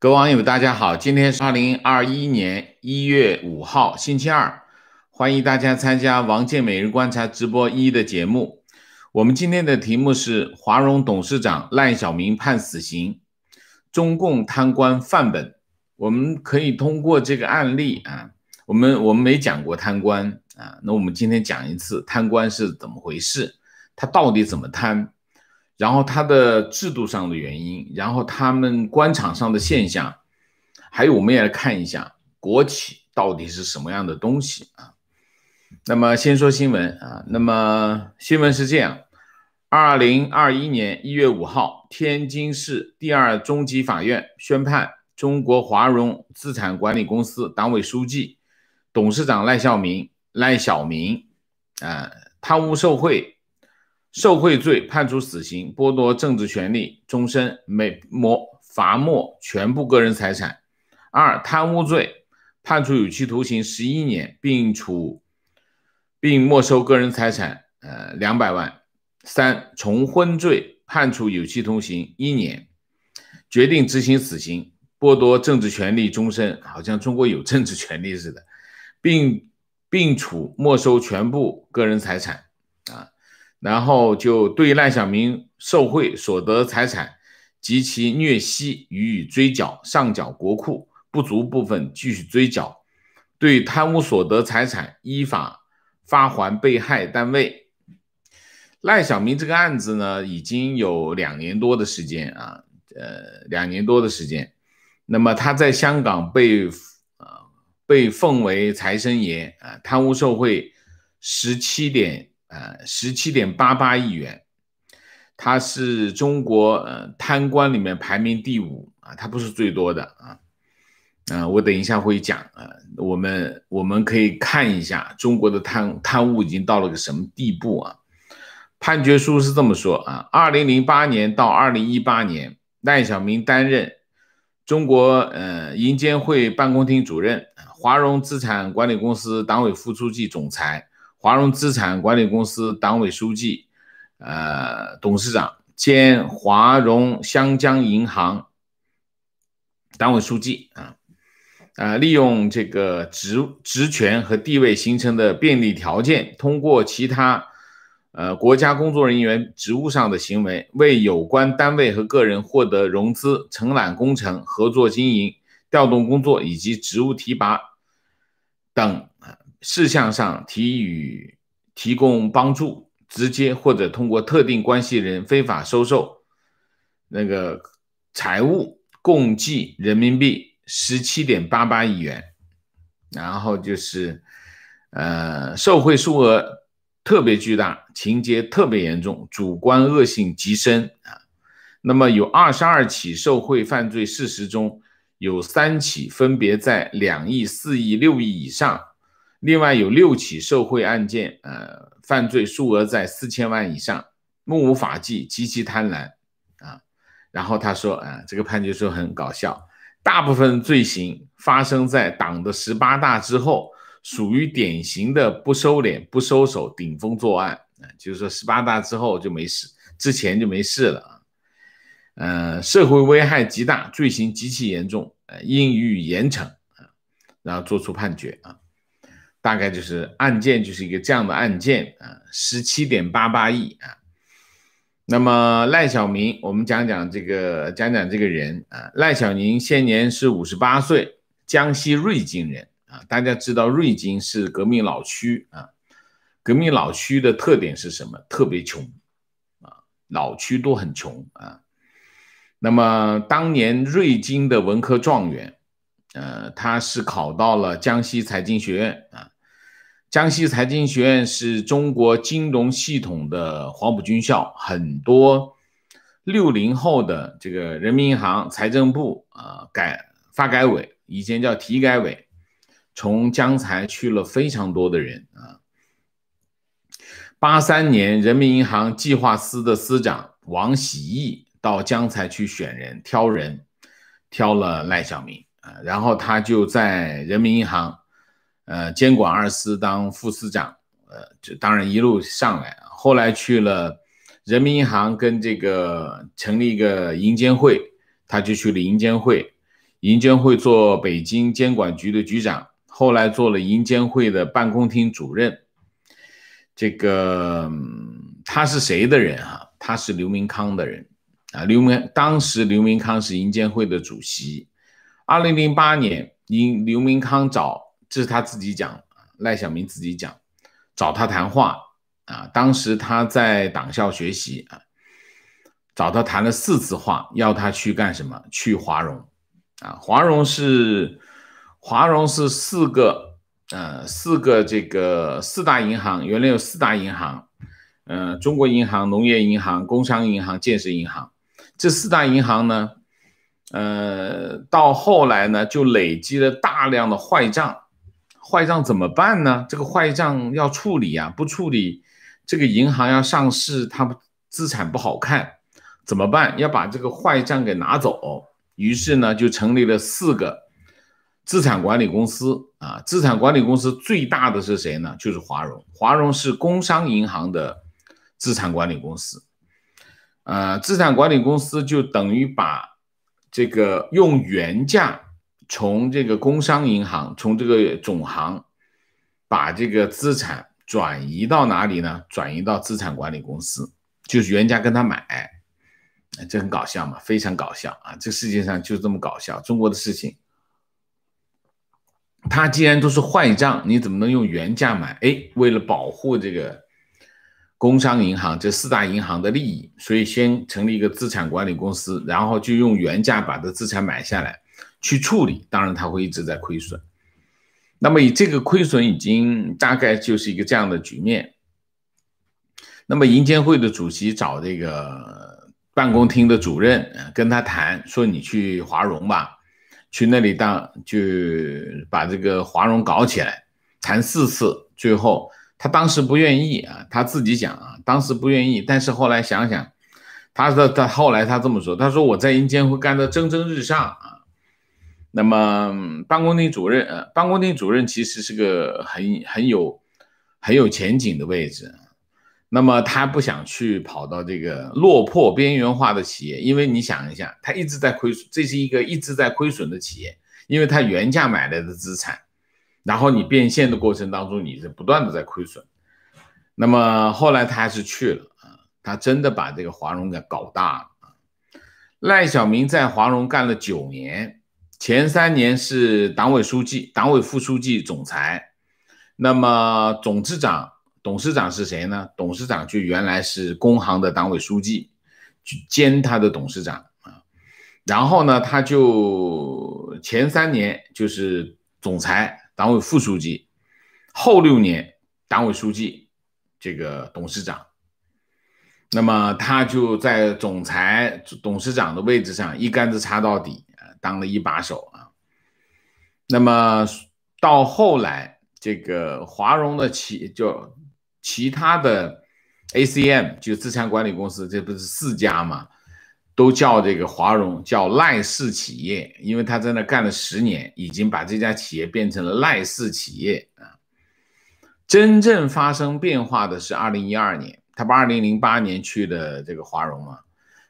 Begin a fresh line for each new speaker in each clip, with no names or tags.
各位网友，大家好，今天是二零二一年一月五号，星期二，欢迎大家参加王建每日观察直播一的节目。我们今天的题目是华融董事长赖小民判死刑，中共贪官范本。我们可以通过这个案例啊，我们我们没讲过贪官啊，那我们今天讲一次贪官是怎么回事，他到底怎么贪？然后它的制度上的原因，然后他们官场上的现象，还有我们也来看一下国企到底是什么样的东西啊。那么先说新闻啊，那么新闻是这样：二零二一年一月五号，天津市第二中级法院宣判中国华融资产管理公司党委书记、董事长赖孝明、赖小明啊贪污受贿。受贿罪判处死刑，剥夺政治权利终身，没没罚没全部个人财产。二贪污罪判处有期徒刑十一年，并处并没收个人财产呃两百万。三重婚罪判处有期徒刑一年，决定执行死刑，剥夺政治权利终身，好像中国有政治权利似的，并并处没收全部个人财产。然后就对赖小民受贿所得财产及其虐息予以追缴、上缴国库，不足部分继续追缴；对贪污所得财产依法发还被害单位。赖小民这个案子呢，已经有两年多的时间啊，呃，两年多的时间。那么他在香港被啊被奉为财神爷啊，贪污受贿十七点。呃，十七点八八亿元，他是中国呃贪官里面排名第五啊，他不是最多的啊。嗯，我等一下会讲啊，我们我们可以看一下中国的贪贪污已经到了个什么地步啊？判决书是这么说啊：二零零八年到二零一八年，赖小民担任中国呃银监会办公厅主任、华融资产管理公司党委副书记、总裁。华融资产管理公司党委书记、呃董事长兼华融湘江银行党委书记啊，呃，利用这个职职权和地位形成的便利条件，通过其他呃国家工作人员职务上的行为，为有关单位和个人获得融资、承揽工程、合作经营、调动工作以及职务提拔等。事项上提与提供帮助，直接或者通过特定关系人非法收受那个财物，共计人民币十七点八八亿元。然后就是，呃，受贿数额特别巨大，情节特别严重，主观恶性极深啊。那么有二十二起受贿犯罪事实中，有三起分别在两亿、四亿、六亿以上。另外有六起受贿案件，呃，犯罪数额在四千万以上，目无法纪，极其贪婪啊。然后他说啊，这个判决书很搞笑，大部分罪行发生在党的十八大之后，属于典型的不收敛、不收手、顶风作案啊。就是说，十八大之后就没事，之前就没事了啊。呃，社会危害极大，罪行极其严重，应予以严惩啊。然后作出判决啊。大概就是案件，就是一个这样的案件啊，十七点八八亿啊。那么赖小民，我们讲讲这个，讲讲这个人啊。赖小宁现年是五十八岁，江西瑞金人啊。大家知道瑞金是革命老区啊，革命老区的特点是什么？特别穷啊，老区都很穷啊。那么当年瑞金的文科状元。呃，他是考到了江西财经学院啊。江西财经学院是中国金融系统的黄埔军校，很多六零后的这个人民银行、财政部啊改发改委以前叫体改委，从江财去了非常多的人啊。八三年人民银行计划司的司长王喜义到江财去选人挑人，挑了赖小民。然后他就在人民银行，呃，监管二司当副司长，呃，这当然一路上来后来去了人民银行，跟这个成立一个银监会，他就去了银监会，银监会做北京监管局的局长，后来做了银监会的办公厅主任。这个他是谁的人啊？他是刘明康的人啊。刘明当时刘明康是银监会的主席。二零零八年，因刘明康找，这是他自己讲，赖小民自己讲，找他谈话啊，当时他在党校学习啊，找他谈了四次话，要他去干什么？去华融啊，华融是华融是四个呃四个这个四大银行，原来有四大银行，嗯，中国银行、农业银行、工商银行、建设银行，这四大银行呢？呃，到后来呢，就累积了大量的坏账，坏账怎么办呢？这个坏账要处理啊，不处理，这个银行要上市，它资产不好看，怎么办？要把这个坏账给拿走。于是呢，就成立了四个资产管理公司啊。资产管理公司最大的是谁呢？就是华融，华融是工商银行的资产管理公司。呃，资产管理公司就等于把。这个用原价从这个工商银行，从这个总行把这个资产转移到哪里呢？转移到资产管理公司，就是原价跟他买，这很搞笑嘛，非常搞笑啊！这世界上就这么搞笑，中国的事情，他既然都是坏账，你怎么能用原价买？哎，为了保护这个。工商银行这四大银行的利益，所以先成立一个资产管理公司，然后就用原价把这资产买下来，去处理。当然，它会一直在亏损。那么，以这个亏损已经大概就是一个这样的局面。那么，银监会的主席找这个办公厅的主任跟他谈，说你去华融吧，去那里当，就把这个华融搞起来。谈四次，最后。他当时不愿意啊，他自己讲啊，当时不愿意，但是后来想想，他的他后来他这么说，他说我在阴间会干得蒸蒸日上啊。那么办公厅主任，呃，办公厅主任其实是个很很有很有前景的位置。那么他不想去跑到这个落魄边缘化的企业，因为你想一下，他一直在亏损，这是一个一直在亏损的企业，因为他原价买来的资产。然后你变现的过程当中，你是不断的在亏损。那么后来他还是去了啊，他真的把这个华融给搞大了。赖小民在华融干了九年，前三年是党委书记、党委副书记、总裁。那么董事长，董事长是谁呢？董事长就原来是工行的党委书记，兼他的董事长啊。然后呢，他就前三年就是总裁。党委副书记，后六年党委书记，这个董事长，那么他就在总裁董事长的位置上一竿子插到底，当了一把手啊。那么到后来，这个华融的其就其他的 A C M 就资产管理公司，这不是四家嘛？都叫这个华融叫赖氏企业，因为他在那干了十年，已经把这家企业变成了赖氏企业啊。真正发生变化的是二零一二年，他不二零零八年去的这个华融啊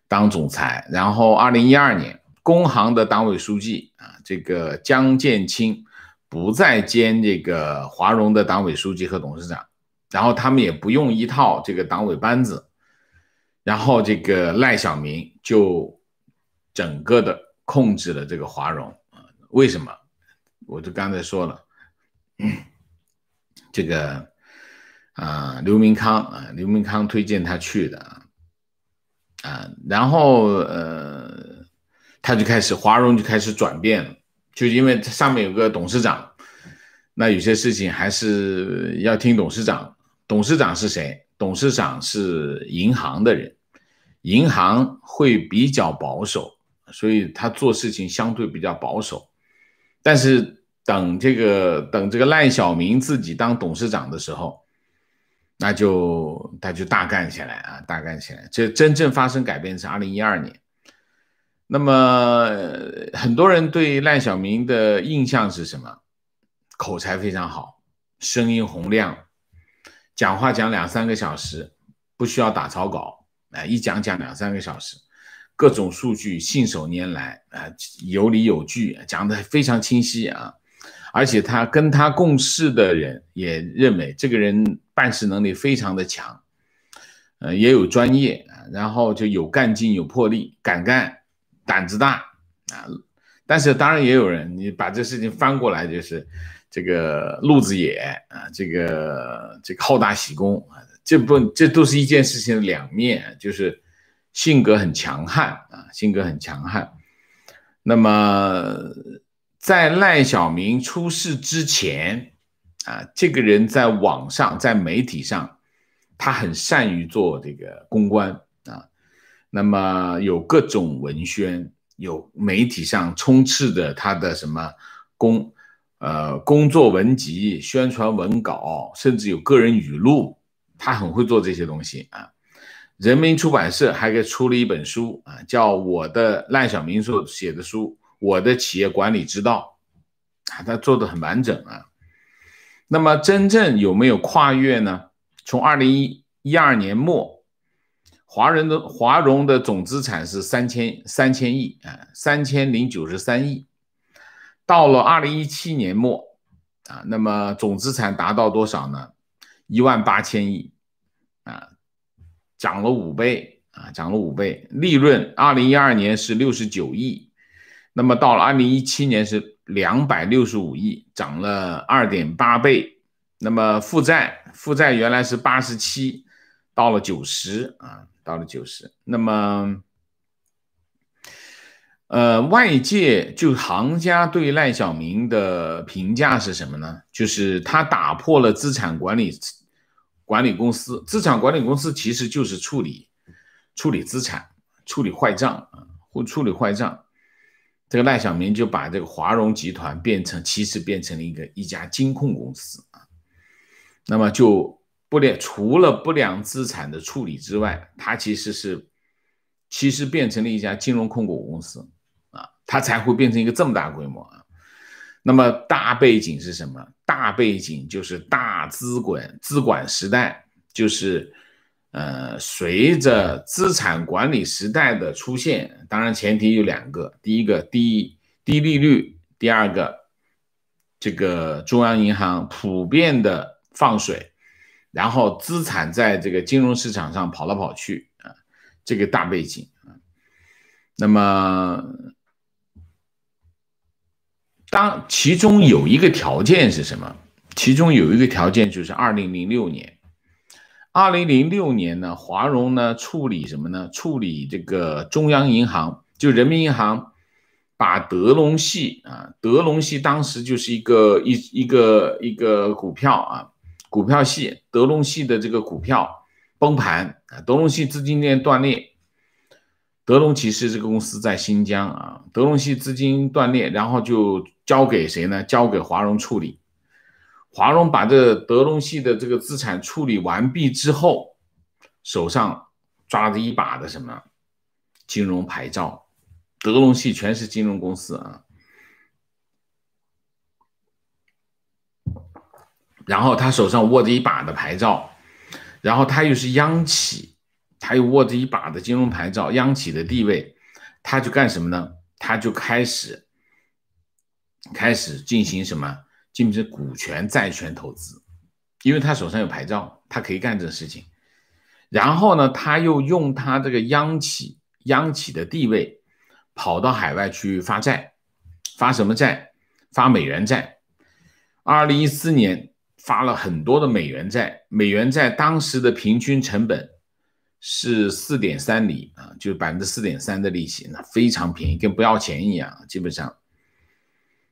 当总裁，然后二零一二年工行的党委书记啊这个姜建清不再兼这个华融的党委书记和董事长，然后他们也不用一套这个党委班子。然后这个赖小民就整个的控制了这个华融啊？为什么？我就刚才说了，嗯、这个啊刘明康啊刘明康推荐他去的啊，啊然后呃他就开始华融就开始转变，就因为上面有个董事长，那有些事情还是要听董事长。董事长是谁？董事长是银行的人。银行会比较保守，所以他做事情相对比较保守。但是等这个等这个赖小民自己当董事长的时候，那就他就大干起来啊，大干起来。这真正发生改变是二零一二年。那么很多人对赖小民的印象是什么？口才非常好，声音洪亮，讲话讲两三个小时不需要打草稿。啊，一讲讲两三个小时，各种数据信手拈来，啊，有理有据，讲的非常清晰啊，而且他跟他共事的人也认为这个人办事能力非常的强，呃，也有专业，然后就有干劲、有魄力、敢干、胆子大啊。但是当然也有人，你把这事情翻过来就是这个路子野啊，这个这个好大喜功啊。这不，这都是一件事情两面，就是性格很强悍啊，性格很强悍。那么在赖小民出事之前啊，这个人在网上在媒体上，他很善于做这个公关啊。那么有各种文宣，有媒体上充斥着他的什么工呃工作文集、宣传文稿，甚至有个人语录。他很会做这些东西啊，人民出版社还给出了一本书啊，叫我的赖小民所写的书《我的企业管理之道》，啊，他做的很完整啊。那么，真正有没有跨越呢？从二零一一二年末，华人的华融的总资产是三千三千亿啊，三千零九十三亿，到了二零一七年末啊，那么总资产达到多少呢？一万八千亿，啊，涨了五倍啊，涨了五倍。利润，二零一二年是六十九亿，那么到了二零一七年是两百六十五亿，涨了二点八倍。那么负债，负债原来是八十七，到了九十啊，到了九十。那么，呃，外界就行家对赖小明的评价是什么呢？就是他打破了资产管理。管理公司，资产管理公司其实就是处理处理资产，处理坏账啊，或处理坏账。这个赖小民就把这个华融集团变成，其实变成了一个一家金控公司啊。那么就不良除了不良资产的处理之外，它其实是其实变成了一家金融控股公司啊，它才会变成一个这么大规模啊。那么大背景是什么？大背景就是大资管，资管时代就是，呃，随着资产管理时代的出现，当然前提有两个，第一个低低利率，第二个这个中央银行普遍的放水，然后资产在这个金融市场上跑来跑去啊，这个大背景啊，那么。当其中有一个条件是什么？其中有一个条件就是二零零六年，二零零六年呢，华融呢处理什么呢？处理这个中央银行，就人民银行，把德隆系啊，德隆系当时就是一个一一个一个股票啊，股票系德隆系的这个股票崩盘啊，德隆系资金链断裂。德龙骑士这个公司在新疆啊，德龙系资金断裂，然后就交给谁呢？交给华融处理。华融把这德龙系的这个资产处理完毕之后，手上抓着一把的什么金融牌照，德龙系全是金融公司啊。然后他手上握着一把的牌照，然后他又是央企。他又握着一把的金融牌照，央企的地位，他就干什么呢？他就开始，开始进行什么？进行股权、债权投资，因为他手上有牌照，他可以干这个事情。然后呢，他又用他这个央企，央企的地位，跑到海外去发债，发什么债？发美元债。二零一四年发了很多的美元债，美元债当时的平均成本。是四点三厘啊，就是百分之四点三的利息，那非常便宜，跟不要钱一样，基本上。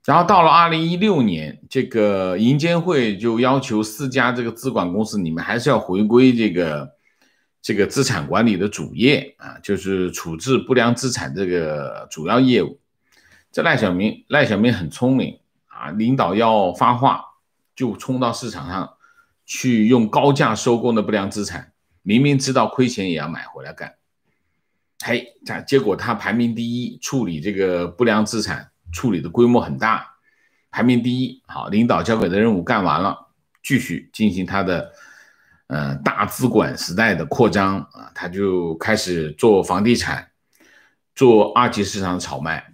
然后到了二零一六年，这个银监会就要求四家这个资管公司，你们还是要回归这个这个资产管理的主业啊，就是处置不良资产这个主要业务。这赖小民，赖小民很聪明啊，领导要发话，就冲到市场上去用高价收购的不良资产。明明知道亏钱也要买回来干，嘿，这结果他排名第一，处理这个不良资产处理的规模很大，排名第一。好，领导交给的任务干完了，继续进行他的嗯大资管时代的扩张啊，他就开始做房地产，做二级市场炒卖。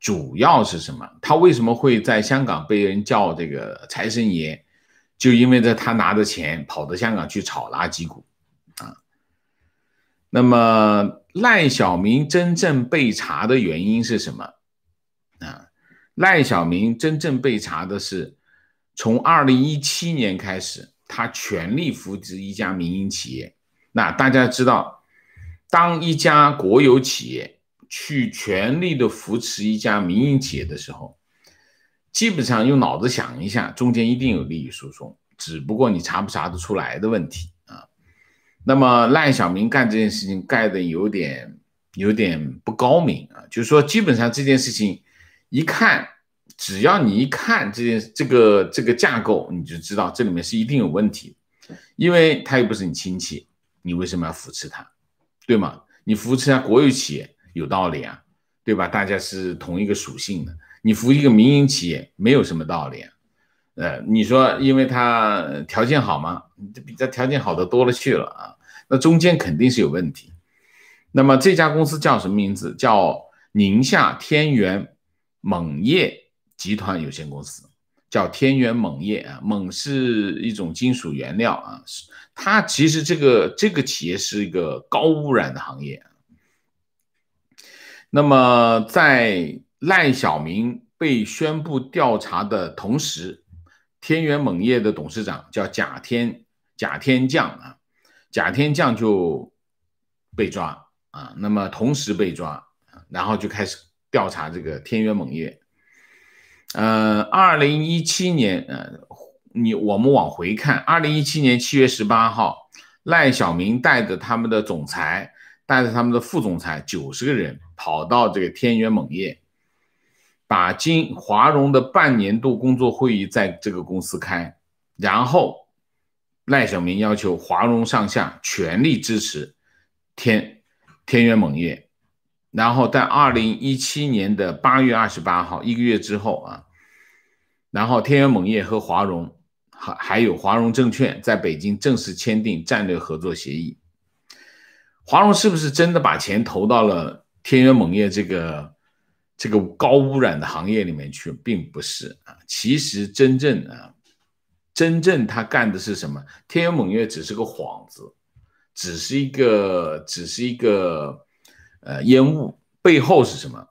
主要是什么？他为什么会在香港被人叫这个财神爷？就因为在他拿着钱跑到香港去炒垃圾股。那么赖小民真正被查的原因是什么？啊，赖小民真正被查的是，从二零一七年开始，他全力扶持一家民营企业。那大家知道，当一家国有企业去全力的扶持一家民营企业的时候，基本上用脑子想一下，中间一定有利益输送，只不过你查不查得出来的问题。那么赖小明干这件事情干的有点有点不高明啊，就是说基本上这件事情，一看只要你一看这件这个这个架构，你就知道这里面是一定有问题，因为他又不是你亲戚，你为什么要扶持他，对吗？你扶持下国有企业有道理啊，对吧？大家是同一个属性的，你扶一个民营企业没有什么道理。呃，你说，因为他条件好吗？这比他条件好的多了去了啊！那中间肯定是有问题。那么这家公司叫什么名字？叫宁夏天元锰业集团有限公司，叫天元锰业啊。锰是一种金属原料啊，是它其实这个这个企业是一个高污染的行业。那么在赖小民被宣布调查的同时，天元锰业的董事长叫贾天贾天将啊，贾天将就被抓啊，那么同时被抓，然后就开始调查这个天元锰业。呃，二零一七年，呃，你我们往回看，二零一七年七月十八号，赖小明带着他们的总裁，带着他们的副总裁，九十个人跑到这个天元锰业。把金华融的半年度工作会议在这个公司开，然后赖小民要求华融上下全力支持天天源蒙业，然后在二零一七年的八月二十八号，一个月之后啊，然后天源蒙业和华融还还有华融证券在北京正式签订战略合作协议，华融是不是真的把钱投到了天源蒙业这个？这个高污染的行业里面去，并不是啊。其实真正啊，真正他干的是什么？天元锰业只是个幌子，只是一个，只是一个，呃，烟雾背后是什么？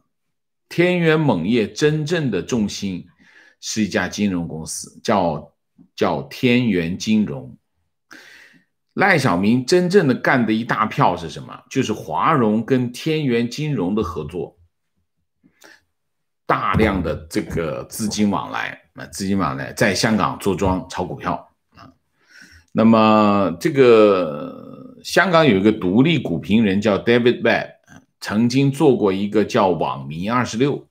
天元锰业真正的重心是一家金融公司，叫叫天元金融。赖小民真正的干的一大票是什么？就是华融跟天元金融的合作。大量的这个资金往来，啊，资金往来在香港坐庄炒股票啊。那么这个香港有一个独立股评人叫 David Webb，曾经做过一个叫“网民二十六”，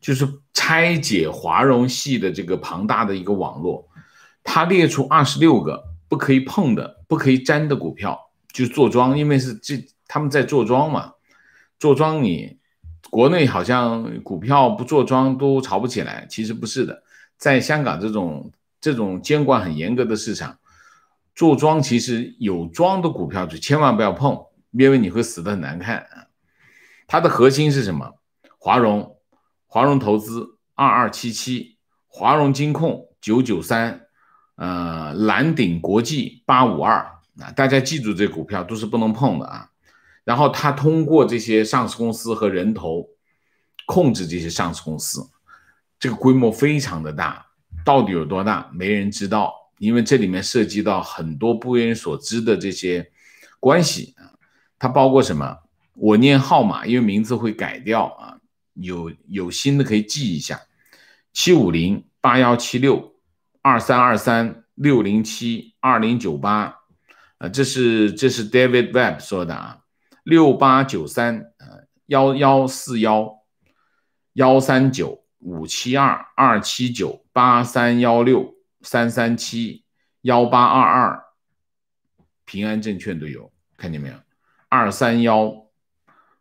就是拆解华融系的这个庞大的一个网络。他列出二十六个不可以碰的、不可以沾的股票，就坐庄，因为是这他们在坐庄嘛，坐庄你。国内好像股票不做庄都炒不起来，其实不是的，在香港这种这种监管很严格的市场，做庄其实有庄的股票就千万不要碰，因为你会死得很难看啊。它的核心是什么？华融、华融投资二二七七、华融金控九九三、呃蓝鼎国际八五二啊，大家记住这股票都是不能碰的啊。然后他通过这些上市公司和人头控制这些上市公司，这个规模非常的大，到底有多大，没人知道，因为这里面涉及到很多不为人所知的这些关系啊。它包括什么？我念号码，因为名字会改掉啊。有有新的可以记一下：七五零八幺七六二三二三六零七二零九八啊。这是这是 David Webb 说的啊。六八九三啊，幺幺四幺，幺三九五七二二七九八三幺六三三七幺八二二，平安证券都有，看见没有？二三幺，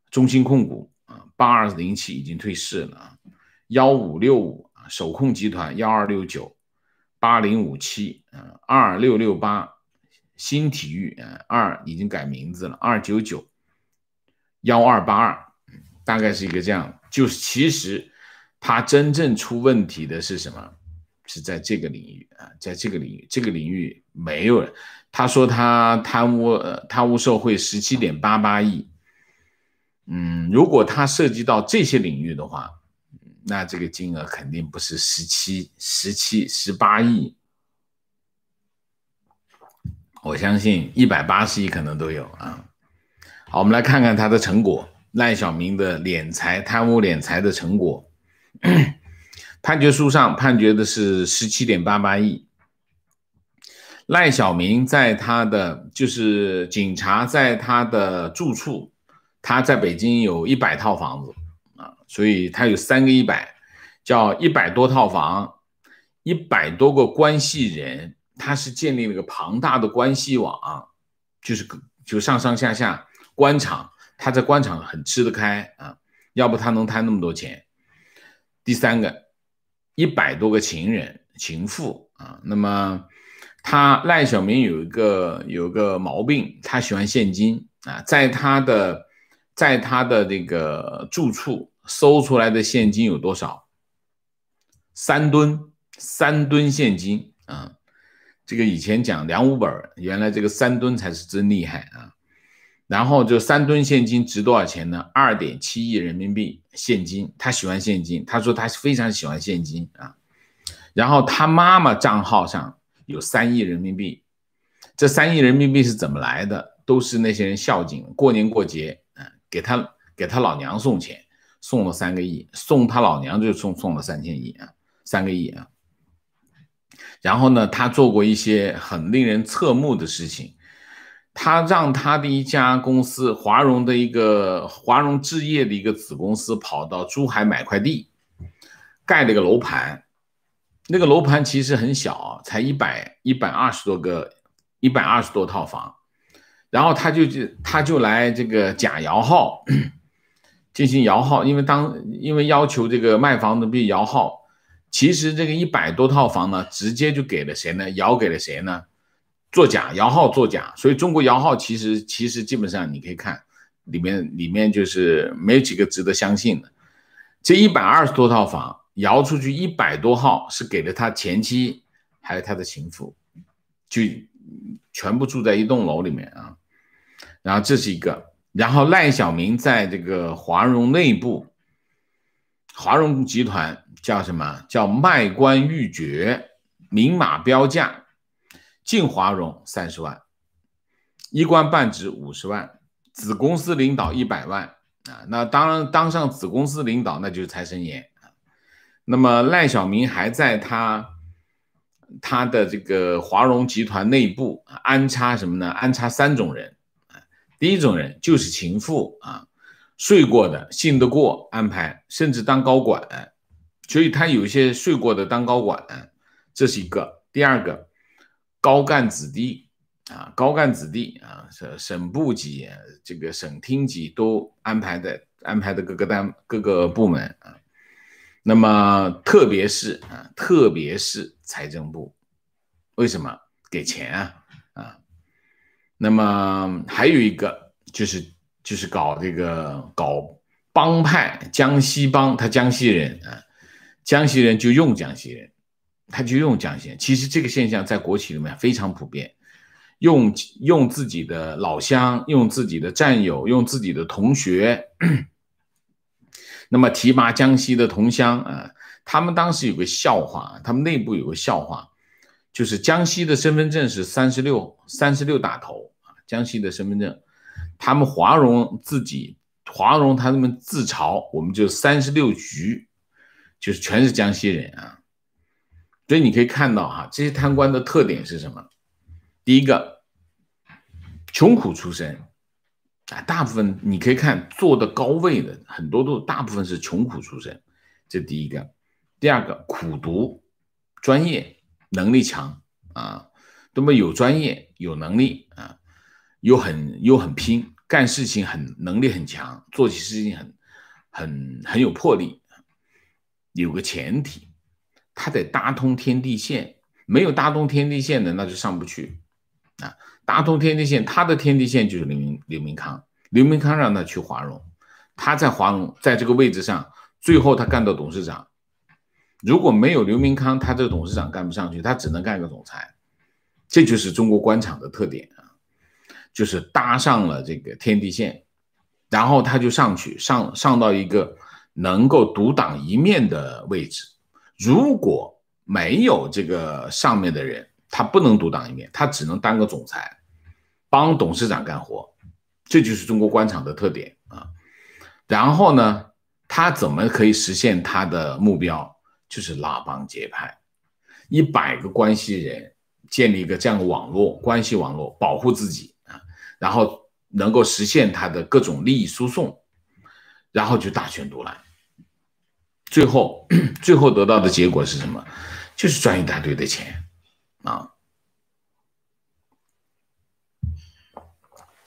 中兴控股啊，八二零七已经退市了啊，幺五六五，手控集团幺二六九，八零五七啊，二六六八，新体育啊，二已经改名字了，二九九。幺二八二，大概是一个这样，就是其实他真正出问题的是什么？是在这个领域啊，在这个领域，这个领域没有人。他说他贪污贪污受贿十七点八八亿，嗯，如果他涉及到这些领域的话，那这个金额肯定不是十七、十七、十八亿，我相信一百八十亿可能都有啊。我们来看看他的成果，赖小民的敛财、贪污、敛财的成果。判决书上判决的是十七点八八亿。赖小民在他的就是警察在他的住处，他在北京有一百套房子啊，所以他有三个一百，叫一百多套房，一百多个关系人，他是建立了个庞大的关系网，就是就上上下下。官场，他在官场很吃得开啊，要不他能贪那么多钱？第三个，一百多个情人、情妇啊，那么他赖小民有一个有个毛病，他喜欢现金啊，在他的在他的这个住处搜出来的现金有多少？三吨，三吨现金啊，这个以前讲两五本，原来这个三吨才是真厉害啊。然后就三吨现金值多少钱呢？二点七亿人民币现金，他喜欢现金，他说他非常喜欢现金啊。然后他妈妈账号上有三亿人民币，这三亿人民币是怎么来的？都是那些人孝敬，过年过节，嗯，给他给他老娘送钱，送了三个亿，送他老娘就送送了三千亿啊，三个亿啊。然后呢，他做过一些很令人侧目的事情。他让他的一家公司华融的一个华融置业的一个子公司跑到珠海买块地，盖了个楼盘，那个楼盘其实很小，才一百一百二十多个一百二十多套房，然后他就就他就来这个假摇号 进行摇号，因为当因为要求这个卖房子必须摇号，其实这个一百多套房呢，直接就给了谁呢？摇给了谁呢？作假摇号作假，所以中国摇号其实其实基本上你可以看里面里面就是没有几个值得相信的。这一百二十多套房摇出去一百多号是给了他前妻还有他的情妇，就全部住在一栋楼里面啊。然后这是一个，然后赖小民在这个华融内部，华融集团叫什么叫卖官鬻爵，明码标价。净华融三十万，一官半职五十万，子公司领导一百万啊！那当然当上子公司领导那就是财神爷那么赖小民还在他他的这个华融集团内部安插什么呢？安插三种人啊。第一种人就是情妇啊，睡过的信得过安排，甚至当高管。所以他有一些睡过的当高管，这是一个。第二个。高干子弟啊，高干子弟啊，省省部级、这个省厅级都安排的安排的各个单各个部门啊。那么特别是啊，特别是财政部，为什么给钱啊啊？那么还有一个就是就是搞这个搞帮派，江西帮，他江西人啊，江西人就用江西人。他就用江西，其实这个现象在国企里面非常普遍，用用自己的老乡，用自己的战友，用自己的同学，那么提拔江西的同乡啊，他们当时有个笑话，他们内部有个笑话，就是江西的身份证是三十六三十六打头啊，江西的身份证，他们华容自己华容他们自嘲，我们就三十六局，就是全是江西人啊。所以你可以看到，哈，这些贪官的特点是什么？第一个，穷苦出身啊，大部分你可以看做的高位的很多都大部分是穷苦出身，这第一个。第二个，苦读专业，能力强啊，那么有专业，有能力啊，又很又很拼，干事情很能力很强，做起事情很很很有魄力。有个前提。他得搭通天地线，没有搭通天地线的那就上不去啊。搭通天地线，他的天地线就是刘明刘明康，刘明康让他去华融，他在华融在这个位置上，最后他干到董事长。如果没有刘明康，他这个董事长干不上去，他只能干一个总裁。这就是中国官场的特点啊，就是搭上了这个天地线，然后他就上去上上到一个能够独当一面的位置。如果没有这个上面的人，他不能独当一面，他只能当个总裁，帮董事长干活。这就是中国官场的特点啊。然后呢，他怎么可以实现他的目标？就是拉帮结派，一百个关系人，建立一个这样的网络关系网络，保护自己啊，然后能够实现他的各种利益输送，然后就大权独揽。最后，最后得到的结果是什么？就是赚一大堆的钱，啊。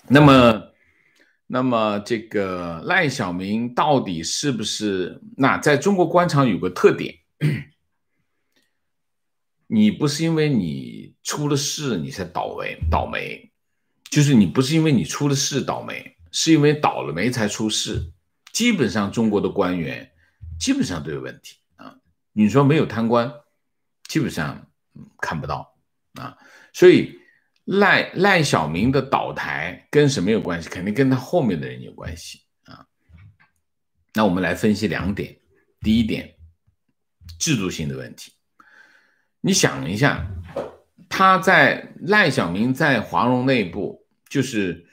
那么，那么这个赖小民到底是不是？那在中国官场有个特点，你不是因为你出了事你才倒霉倒霉，就是你不是因为你出了事倒霉，是因为倒了霉才出事。基本上中国的官员。基本上都有问题啊！你说没有贪官，基本上看不到啊。所以赖赖小民的倒台跟什么有关系？肯定跟他后面的人有关系啊。那我们来分析两点。第一点，制度性的问题。你想一下，他在赖小民在华融内部，就是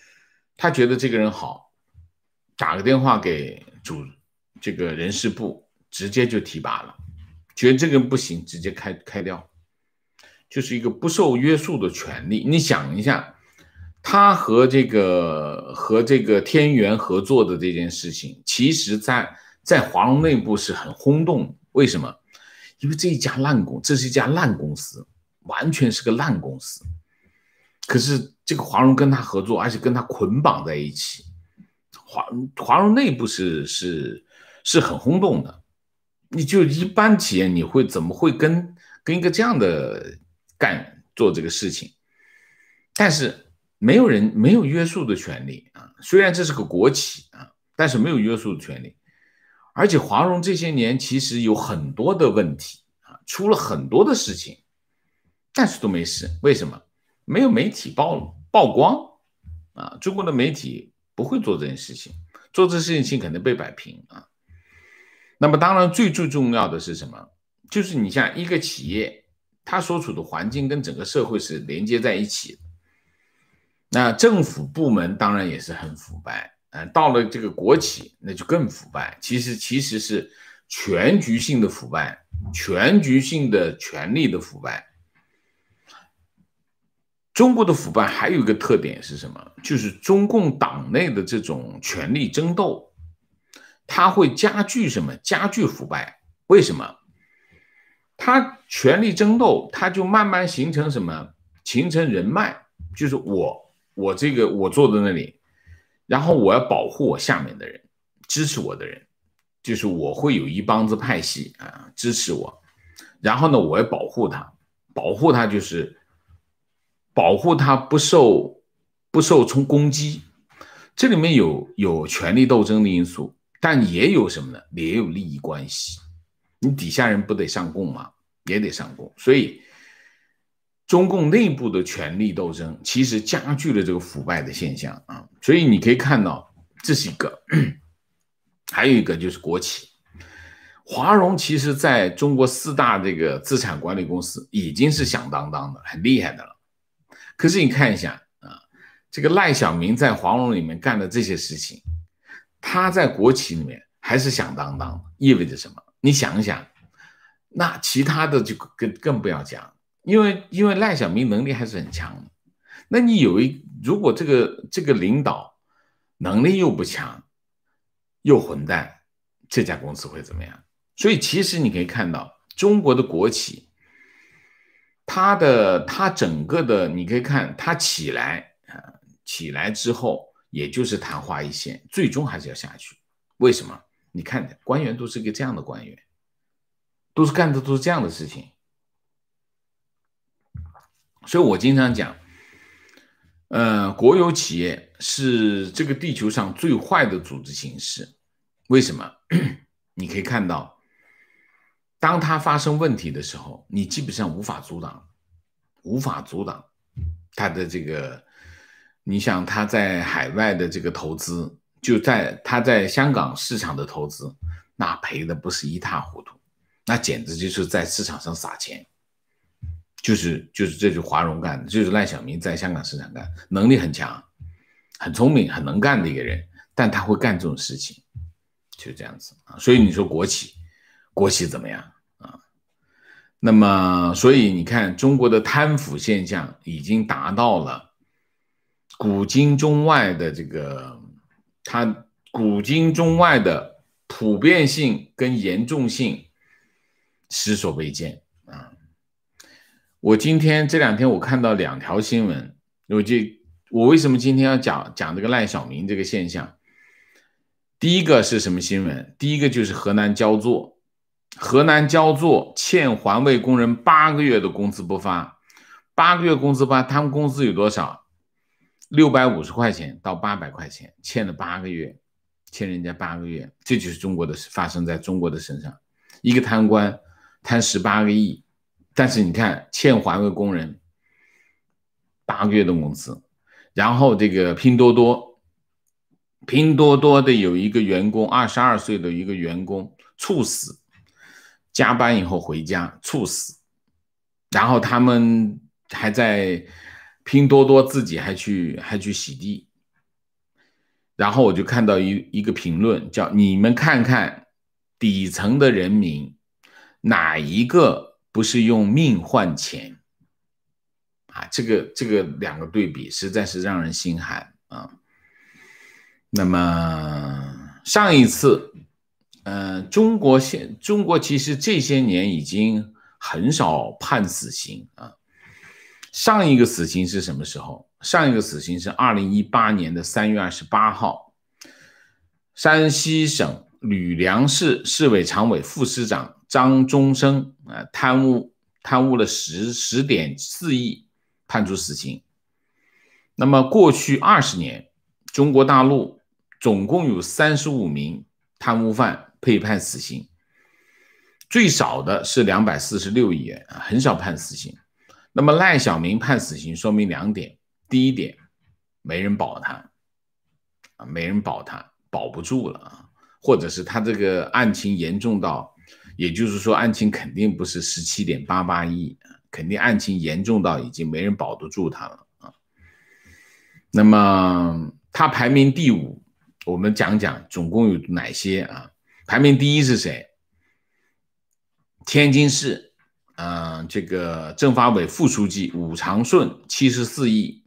他觉得这个人好，打个电话给主。这个人事部直接就提拔了，觉得这个人不行，直接开开掉，就是一个不受约束的权利。你想一下，他和这个和这个天元合作的这件事情，其实，在在华融内部是很轰动。为什么？因为这一家烂公，这是一家烂公司，完全是个烂公司。可是这个华融跟他合作，而且跟他捆绑在一起，华华融内部是是。是很轰动的，你就一般企业，你会怎么会跟跟一个这样的干做这个事情？但是没有人没有约束的权利啊，虽然这是个国企啊，但是没有约束的权利。而且华融这些年其实有很多的问题啊，出了很多的事情，但是都没事，为什么？没有媒体曝曝光啊，中国的媒体不会做这件事情，做这事情肯定被摆平啊。那么，当然最最重要的是什么？就是你像一个企业，它所处的环境跟整个社会是连接在一起的。那政府部门当然也是很腐败，嗯，到了这个国企那就更腐败。其实其实是全局性的腐败，全局性的权力的腐败。中国的腐败还有一个特点是什么？就是中共党内的这种权力争斗。他会加剧什么？加剧腐败。为什么？他权力争斗，他就慢慢形成什么？形成人脉，就是我，我这个我坐在那里，然后我要保护我下面的人，支持我的人，就是我会有一帮子派系啊，支持我。然后呢，我要保护他，保护他就是保护他不受不受从攻击。这里面有有权力斗争的因素。但也有什么呢？也有利益关系，你底下人不得上供吗？也得上供，所以中共内部的权力斗争其实加剧了这个腐败的现象啊。所以你可以看到，这是一个，还有一个就是国企华融，其实在中国四大这个资产管理公司已经是响当当的，很厉害的了。可是你看一下啊，这个赖小民在华融里面干的这些事情。他在国企里面还是响当当，意味着什么？你想一想，那其他的就更更不要讲，因为因为赖小民能力还是很强的。那你有一如果这个这个领导能力又不强，又混蛋，这家公司会怎么样？所以其实你可以看到中国的国企，它的它整个的你可以看它起来啊，起来之后。也就是昙花一现，最终还是要下去。为什么？你看，官员都是一个这样的官员，都是干的都是这样的事情。所以我经常讲，呃，国有企业是这个地球上最坏的组织形式。为什么？你可以看到，当它发生问题的时候，你基本上无法阻挡，无法阻挡它的这个。你想他在海外的这个投资，就在他在香港市场的投资，那赔的不是一塌糊涂，那简直就是在市场上撒钱，就是就是这就华融干的，就是赖小民在香港市场干，能力很强，很聪明，很能干的一个人，但他会干这种事情，就这样子啊，所以你说国企，国企怎么样啊？那么所以你看中国的贪腐现象已经达到了。古今中外的这个，它古今中外的普遍性跟严重性，实所未见啊！我今天这两天我看到两条新闻，我就我为什么今天要讲讲这个赖小民这个现象？第一个是什么新闻？第一个就是河南焦作，河南焦作欠环卫工人八个月的工资不发，八个月工资不发，他们工资有多少？六百五十块钱到八百块钱，欠了八个月，欠人家八个月，这就是中国的发生在中国的身上。一个贪官贪十八个亿，但是你看欠环卫工人八个月的工资，然后这个拼多多，拼多多的有一个员工，二十二岁的一个员工猝死，加班以后回家猝死，然后他们还在。拼多多自己还去还去洗地，然后我就看到一一个评论叫“你们看看底层的人民，哪一个不是用命换钱？”啊，这个这个两个对比实在是让人心寒啊。那么上一次，呃，中国现中国其实这些年已经很少判死刑啊。上一个死刑是什么时候？上一个死刑是二零一八年的三月二十八号，山西省吕梁市市委常委、副市长张中生啊，贪污贪污了十十点四亿，判处死刑。那么过去二十年，中国大陆总共有三十五名贪污犯被判死刑，最少的是两百四十六亿元啊，很少判死刑。那么赖小民判死刑，说明两点：第一点，没人保他啊，没人保他，保不住了啊；或者是他这个案情严重到，也就是说案情肯定不是十七点八八亿，肯定案情严重到已经没人保得住他了啊。那么他排名第五，我们讲讲总共有哪些啊？排名第一是谁？天津市。嗯，这个政法委副书记武长顺七十四亿，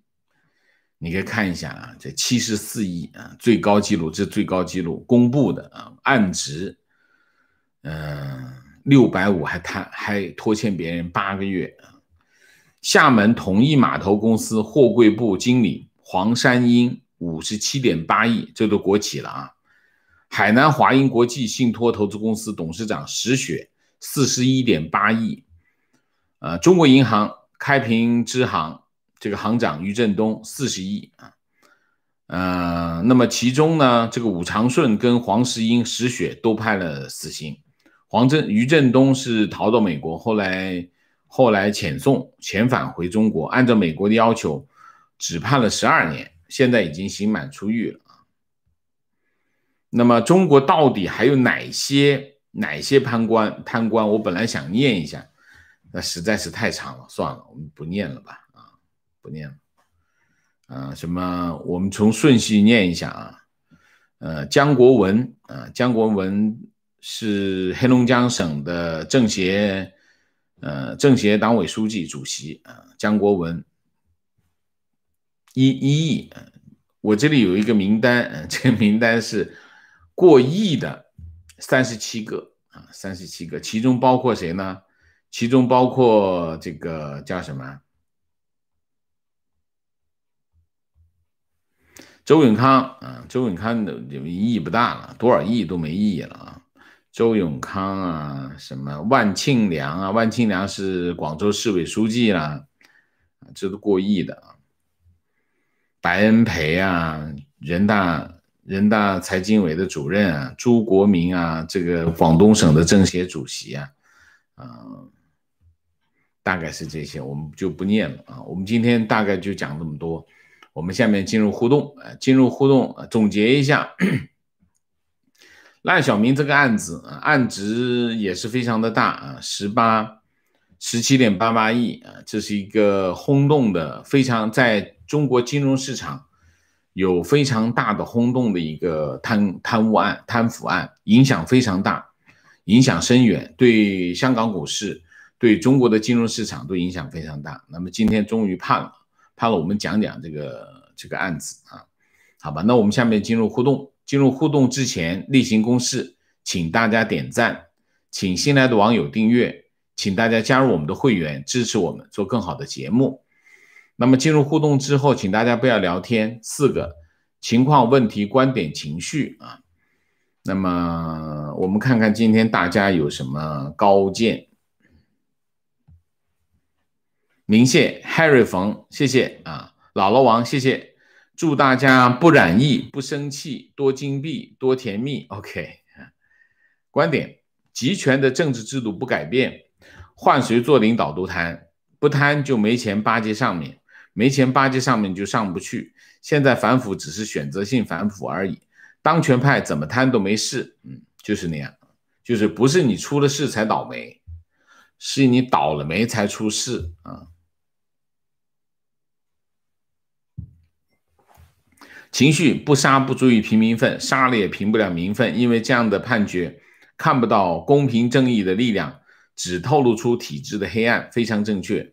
你可以看一下啊，这七十四亿啊，最高记录，这最高记录公布的啊，案值，嗯，六百五还贪还拖欠别人八个月，啊。厦门同一码头公司货柜部经理黄山英五十七点八亿，这都国企了啊，海南华英国际信托投资公司董事长石雪四十一点八亿。呃，中国银行开平支行这个行长于振东四十亿啊，呃，那么其中呢，这个武长顺跟黄石英、石雪都判了死刑，黄振、于振东是逃到美国，后来后来遣送遣返回中国，按照美国的要求只判了十二年，现在已经刑满出狱了。那么中国到底还有哪些哪些贪官贪官？我本来想念一下。那实在是太长了，算了，我们不念了吧？啊，不念了。啊，什么？我们从顺序念一下啊。呃，姜国文啊，姜国文是黑龙江省的政协，呃，政协党委书记、主席啊。姜国文一亿，我这里有一个名单，这个名单是过亿的三十七个啊，三十七个，其中包括谁呢？其中包括这个叫什么？周永康啊，周永康的意义不大了，多少亿都没意义了啊。周永康啊，什么万庆良啊？万庆良是广州市委书记啦，啊，这都过亿的啊。白恩培啊，人大人大财经委的主任啊，朱国民啊，这个广东省的政协主席啊，啊。大概是这些，我们就不念了啊。我们今天大概就讲这么多，我们下面进入互动，啊，进入互动，总结一下，赖小明这个案子案值也是非常的大啊，十八，十七点八八亿啊，这是一个轰动的，非常在中国金融市场有非常大的轰动的一个贪贪污案、贪腐案，影响非常大，影响深远，对香港股市。对中国的金融市场都影响非常大。那么今天终于判了，判了，我们讲讲这个这个案子啊，好吧？那我们下面进入互动。进入互动之前，例行公事，请大家点赞，请新来的网友订阅，请大家加入我们的会员，支持我们做更好的节目。那么进入互动之后，请大家不要聊天，四个情况、问题、观点、情绪啊。那么我们看看今天大家有什么高见。明谢 Harry 冯，谢谢啊！姥姥王，谢谢！祝大家不染疫，不生气，多金币，多甜蜜。OK，观点：集权的政治制度不改变，换谁做领导都贪，不贪就没钱巴结上面，没钱巴结上面就上不去。现在反腐只是选择性反腐而已，当权派怎么贪都没事。嗯，就是那样，就是不是你出了事才倒霉，是你倒了霉才出事啊。情绪不杀不足以平民愤，杀了也平不了民愤，因为这样的判决看不到公平正义的力量，只透露出体制的黑暗，非常正确。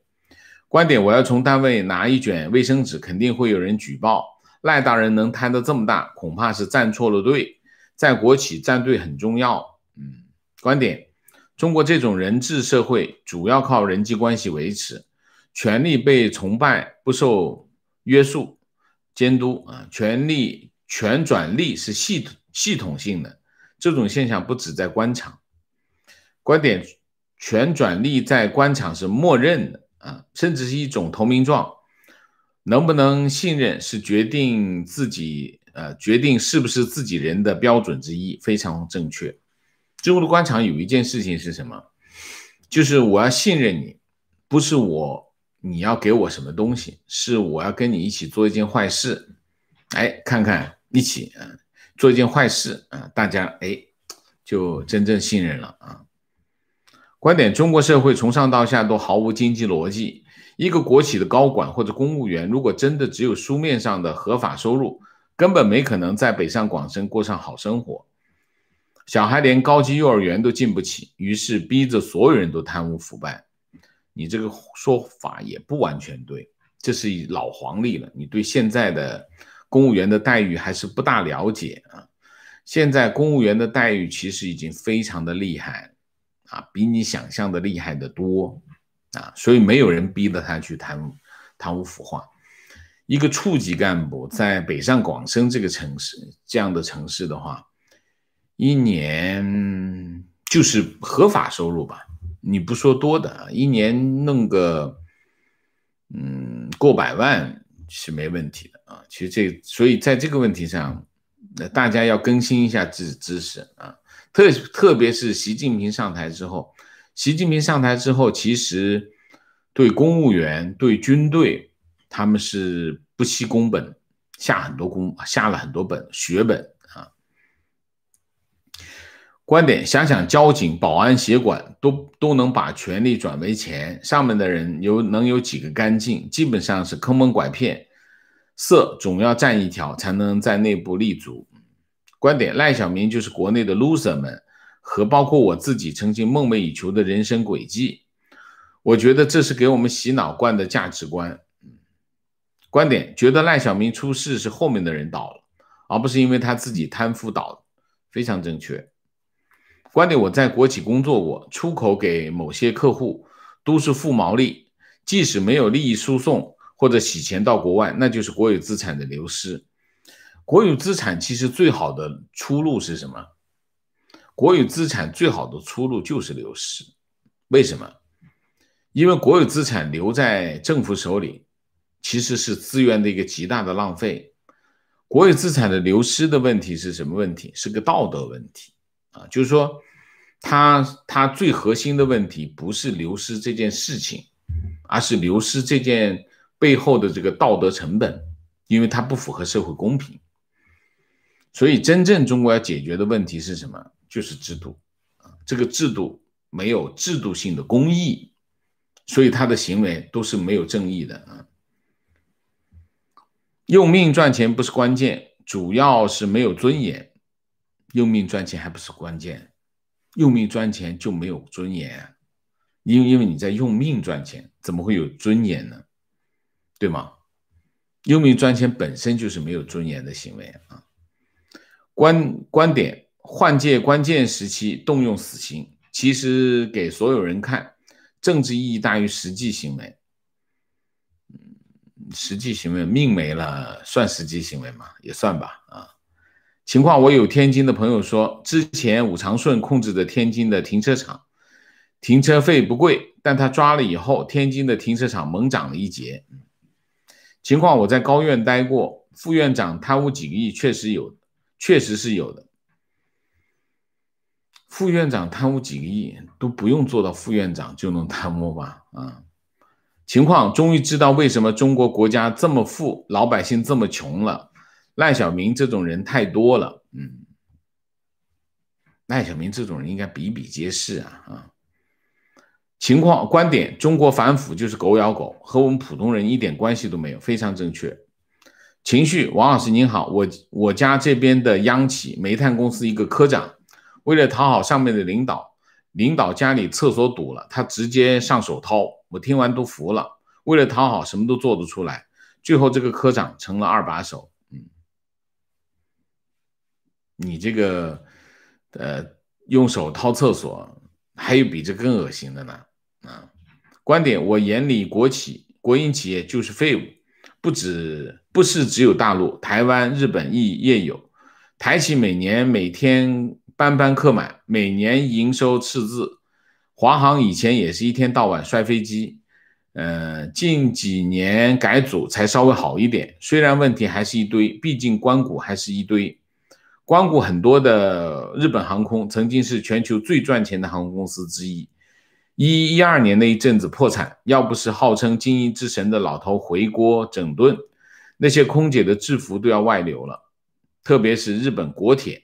观点：我要从单位拿一卷卫生纸，肯定会有人举报。赖大人能摊得这么大，恐怕是站错了队。在国企站队很重要。嗯，观点：中国这种人治社会主要靠人际关系维持，权力被崇拜，不受约束。监督啊，权力权转利是系统系统性的这种现象不止在官场，观点权转利在官场是默认的啊，甚至是一种投名状。能不能信任是决定自己呃决定是不是自己人的标准之一，非常正确。最后的官场有一件事情是什么？就是我要信任你，不是我。你要给我什么东西？是我要跟你一起做一件坏事，哎，看看一起啊，做一件坏事啊，大家哎就真正信任了啊。观点：中国社会从上到下都毫无经济逻辑。一个国企的高管或者公务员，如果真的只有书面上的合法收入，根本没可能在北上广深过上好生活。小孩连高级幼儿园都进不起，于是逼着所有人都贪污腐败。你这个说法也不完全对，这是老黄历了。你对现在的公务员的待遇还是不大了解啊？现在公务员的待遇其实已经非常的厉害啊，比你想象的厉害的多啊，所以没有人逼着他去贪贪污腐化。一个处级干部在北上广深这个城市这样的城市的话，一年就是合法收入吧？你不说多的啊，一年弄个，嗯，过百万是没问题的啊。其实这，所以在这个问题上，那大家要更新一下知知识啊。特特别是习近平上台之后，习近平上台之后，其实对公务员、对军队，他们是不惜工本，下很多工，下了很多本血本。观点：想想交警、保安、协管都都能把权力转为钱，上面的人有能有几个干净？基本上是坑蒙拐骗，色总要占一条才能在内部立足。观点：赖小民就是国内的 loser 们和包括我自己曾经梦寐以求的人生轨迹，我觉得这是给我们洗脑灌的价值观。观点：觉得赖小明出事是后面的人倒了，而不是因为他自己贪腐倒，非常正确。观点：我在国企工作，过，出口给某些客户都是负毛利，即使没有利益输送或者洗钱到国外，那就是国有资产的流失。国有资产其实最好的出路是什么？国有资产最好的出路就是流失。为什么？因为国有资产留在政府手里，其实是资源的一个极大的浪费。国有资产的流失的问题是什么问题？是个道德问题啊，就是说。他他最核心的问题不是流失这件事情，而是流失这件背后的这个道德成本，因为它不符合社会公平。所以，真正中国要解决的问题是什么？就是制度啊！这个制度没有制度性的公义，所以他的行为都是没有正义的啊！用命赚钱不是关键，主要是没有尊严。用命赚钱还不是关键。用命赚钱就没有尊严，因为因为你在用命赚钱，怎么会有尊严呢？对吗？用命赚钱本身就是没有尊严的行为啊。观观点换届关键时期动用死刑，其实给所有人看，政治意义大于实际行为。嗯，实际行为命没了算实际行为吗？也算吧啊。情况我有天津的朋友说，之前武长顺控制的天津的停车场，停车费不贵，但他抓了以后，天津的停车场猛涨了一截。情况我在高院待过，副院长贪污几个亿，确实有，确实是有的。副院长贪污几个亿，都不用做到副院长就能贪污吧？啊，情况终于知道为什么中国国家这么富，老百姓这么穷了。赖小明这种人太多了，嗯，赖小明这种人应该比比皆是啊啊！情况观点：中国反腐就是狗咬狗，和我们普通人一点关系都没有，非常正确。情绪：王老师您好，我我家这边的央企煤炭公司一个科长，为了讨好上面的领导，领导家里厕所堵了，他直接上手掏，我听完都服了。为了讨好什么都做得出来，最后这个科长成了二把手。你这个，呃，用手掏厕所，还有比这更恶心的呢？啊，观点，我眼里国企国营企业就是废物，不止不是只有大陆、台湾、日本一业有，台企每年每天班班客满，每年营收赤字，华航以前也是一天到晚摔飞机，呃，近几年改组才稍微好一点，虽然问题还是一堆，毕竟关谷还是一堆。光谷很多的日本航空曾经是全球最赚钱的航空公司之一，一一二年那一阵子破产，要不是号称经营之神的老头回国整顿，那些空姐的制服都要外流了。特别是日本国铁，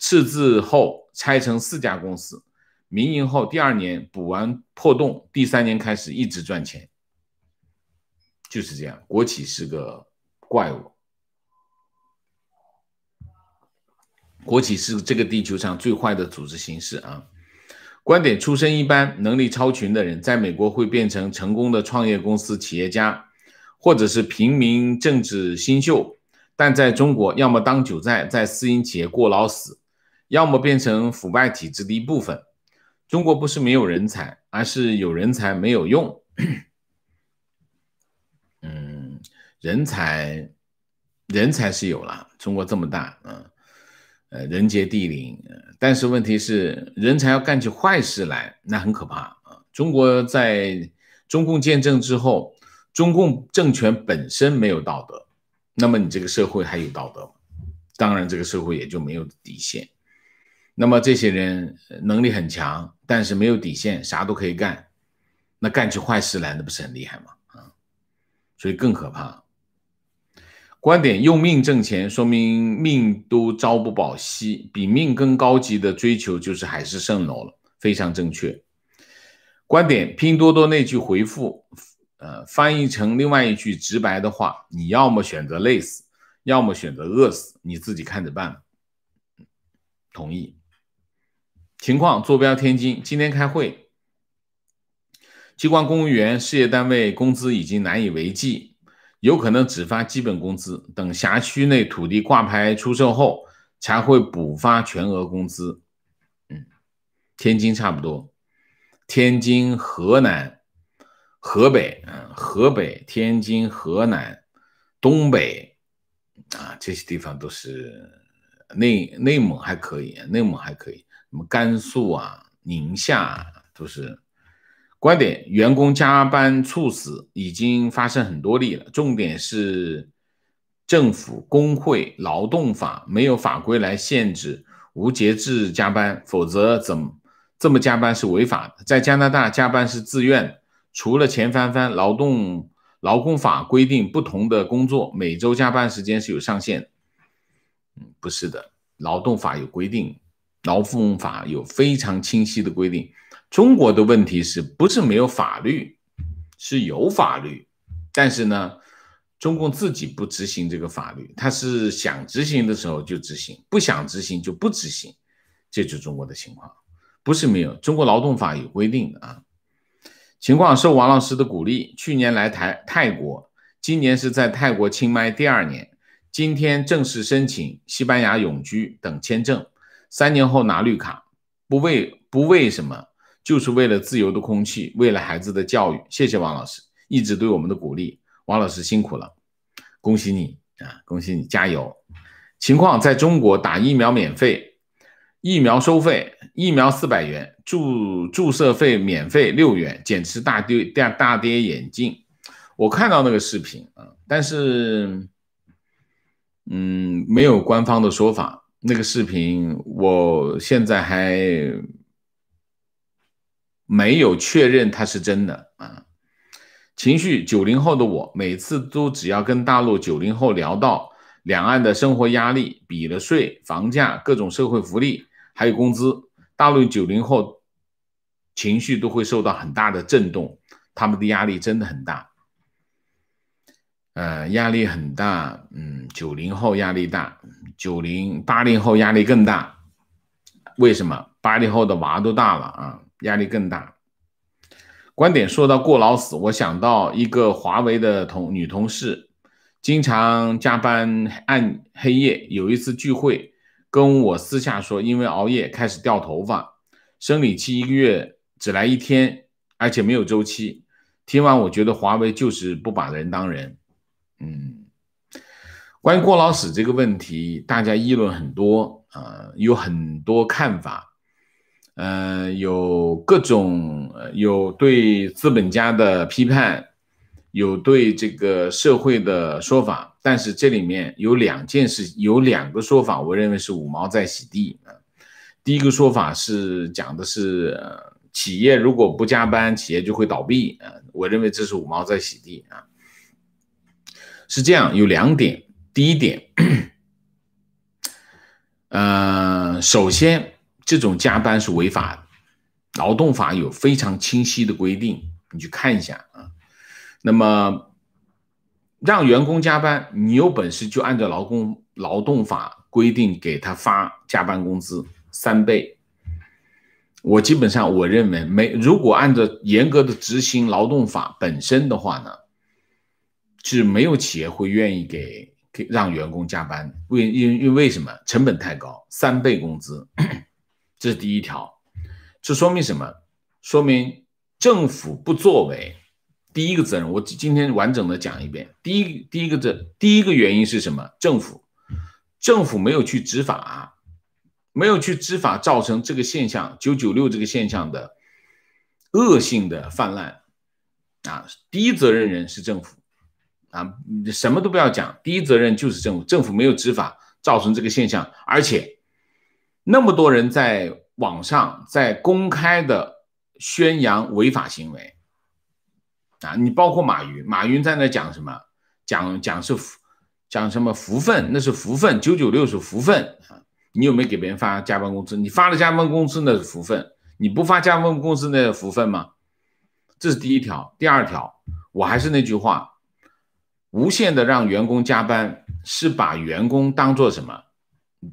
赤字后拆成四家公司，民营后第二年补完破洞，第三年开始一直赚钱，就是这样，国企是个怪物。国企是这个地球上最坏的组织形式啊！观点出身一般、能力超群的人，在美国会变成成功的创业公司企业家，或者是平民政治新秀；但在中国，要么当韭菜，在私营企业过劳死，要么变成腐败体制的一部分。中国不是没有人才，而是有人才没有用。嗯，人才，人才是有了，中国这么大，嗯。呃，人杰地灵，但是问题是，人才要干起坏事来，那很可怕啊！中国在中共建政之后，中共政权本身没有道德，那么你这个社会还有道德？吗？当然，这个社会也就没有底线。那么这些人能力很强，但是没有底线，啥都可以干，那干起坏事来，那不是很厉害吗？啊，所以更可怕。观点用命挣钱，说明命都朝不保夕。比命更高级的追求就是海市蜃楼了，非常正确。观点拼多多那句回复，呃，翻译成另外一句直白的话：你要么选择累死，要么选择饿死，你自己看着办。同意。情况坐标天津，今天开会。机关公务员事业单位工资已经难以为继。有可能只发基本工资，等辖区内土地挂牌出售后才会补发全额工资。嗯，天津差不多，天津、河南、河北，嗯，河北、天津、河南、东北啊，这些地方都是内内蒙还可以，内蒙还可以，什么甘肃啊、宁夏都是。观点：员工加班猝死已经发生很多例了。重点是，政府、工会、劳动法没有法规来限制无节制加班，否则怎这么加班是违法的。在加拿大，加班是自愿的，除了钱翻翻，劳动劳工法规定，不同的工作每周加班时间是有上限。嗯，不是的，劳动法有规定，劳动法有非常清晰的规定。中国的问题是不是没有法律？是有法律，但是呢，中共自己不执行这个法律，他是想执行的时候就执行，不想执行就不执行，这就是中国的情况，不是没有。中国劳动法有规定的啊。情况受王老师的鼓励，去年来台泰国，今年是在泰国清迈第二年，今天正式申请西班牙永居等签证，三年后拿绿卡，不为不为什么？就是为了自由的空气，为了孩子的教育。谢谢王老师一直对我们的鼓励，王老师辛苦了，恭喜你啊，恭喜你，加油！情况在中国打疫苗免费，疫苗收费，疫苗四百元，注注射费免费六元，简直大跌大大跌眼镜。我看到那个视频啊，但是嗯，没有官方的说法，那个视频我现在还。没有确认它是真的啊！情绪九零后的我，每次都只要跟大陆九零后聊到两岸的生活压力、比了税、房价、各种社会福利，还有工资，大陆九零后情绪都会受到很大的震动。他们的压力真的很大，呃，压力很大，嗯，九零后压力大，九零八零后压力更大。为什么？八零后的娃都大了啊！压力更大。观点说到过劳死，我想到一个华为的同女同事，经常加班暗黑夜。有一次聚会，跟我私下说，因为熬夜开始掉头发，生理期一个月只来一天，而且没有周期。听完，我觉得华为就是不把人当人。嗯，关于过劳死这个问题，大家议论很多啊，有很多看法。嗯，有各种有对资本家的批判，有对这个社会的说法，但是这里面有两件事，有两个说法，我认为是五毛在洗地啊。第一个说法是讲的是企业如果不加班，企业就会倒闭啊，我认为这是五毛在洗地啊。是这样，有两点，第一点，呃，首先。这种加班是违法的，劳动法有非常清晰的规定，你去看一下啊。那么，让员工加班，你有本事就按照劳工劳动法规定给他发加班工资三倍。我基本上我认为没，如果按照严格的执行劳动法本身的话呢，是没有企业会愿意给给让员工加班，为因因为什么？成本太高，三倍工资。这是第一条，这说明什么？说明政府不作为，第一个责任。我今天完整的讲一遍。第一，第一个这第一个原因是什么？政府，政府没有去执法，没有去执法，造成这个现象“九九六”这个现象的恶性的泛滥，啊，第一责任人是政府啊，什么都不要讲，第一责任就是政府，政府没有执法，造成这个现象，而且。那么多人在网上在公开的宣扬违法行为，啊，你包括马云，马云在那讲什么？讲讲是讲什么福分？那是福分，九九六是福分啊！你有没有给别人发加班工资？你发了加班工资那是福分，你不发加班工资那是福分吗？这是第一条。第二条，我还是那句话，无限的让员工加班是把员工当做什么？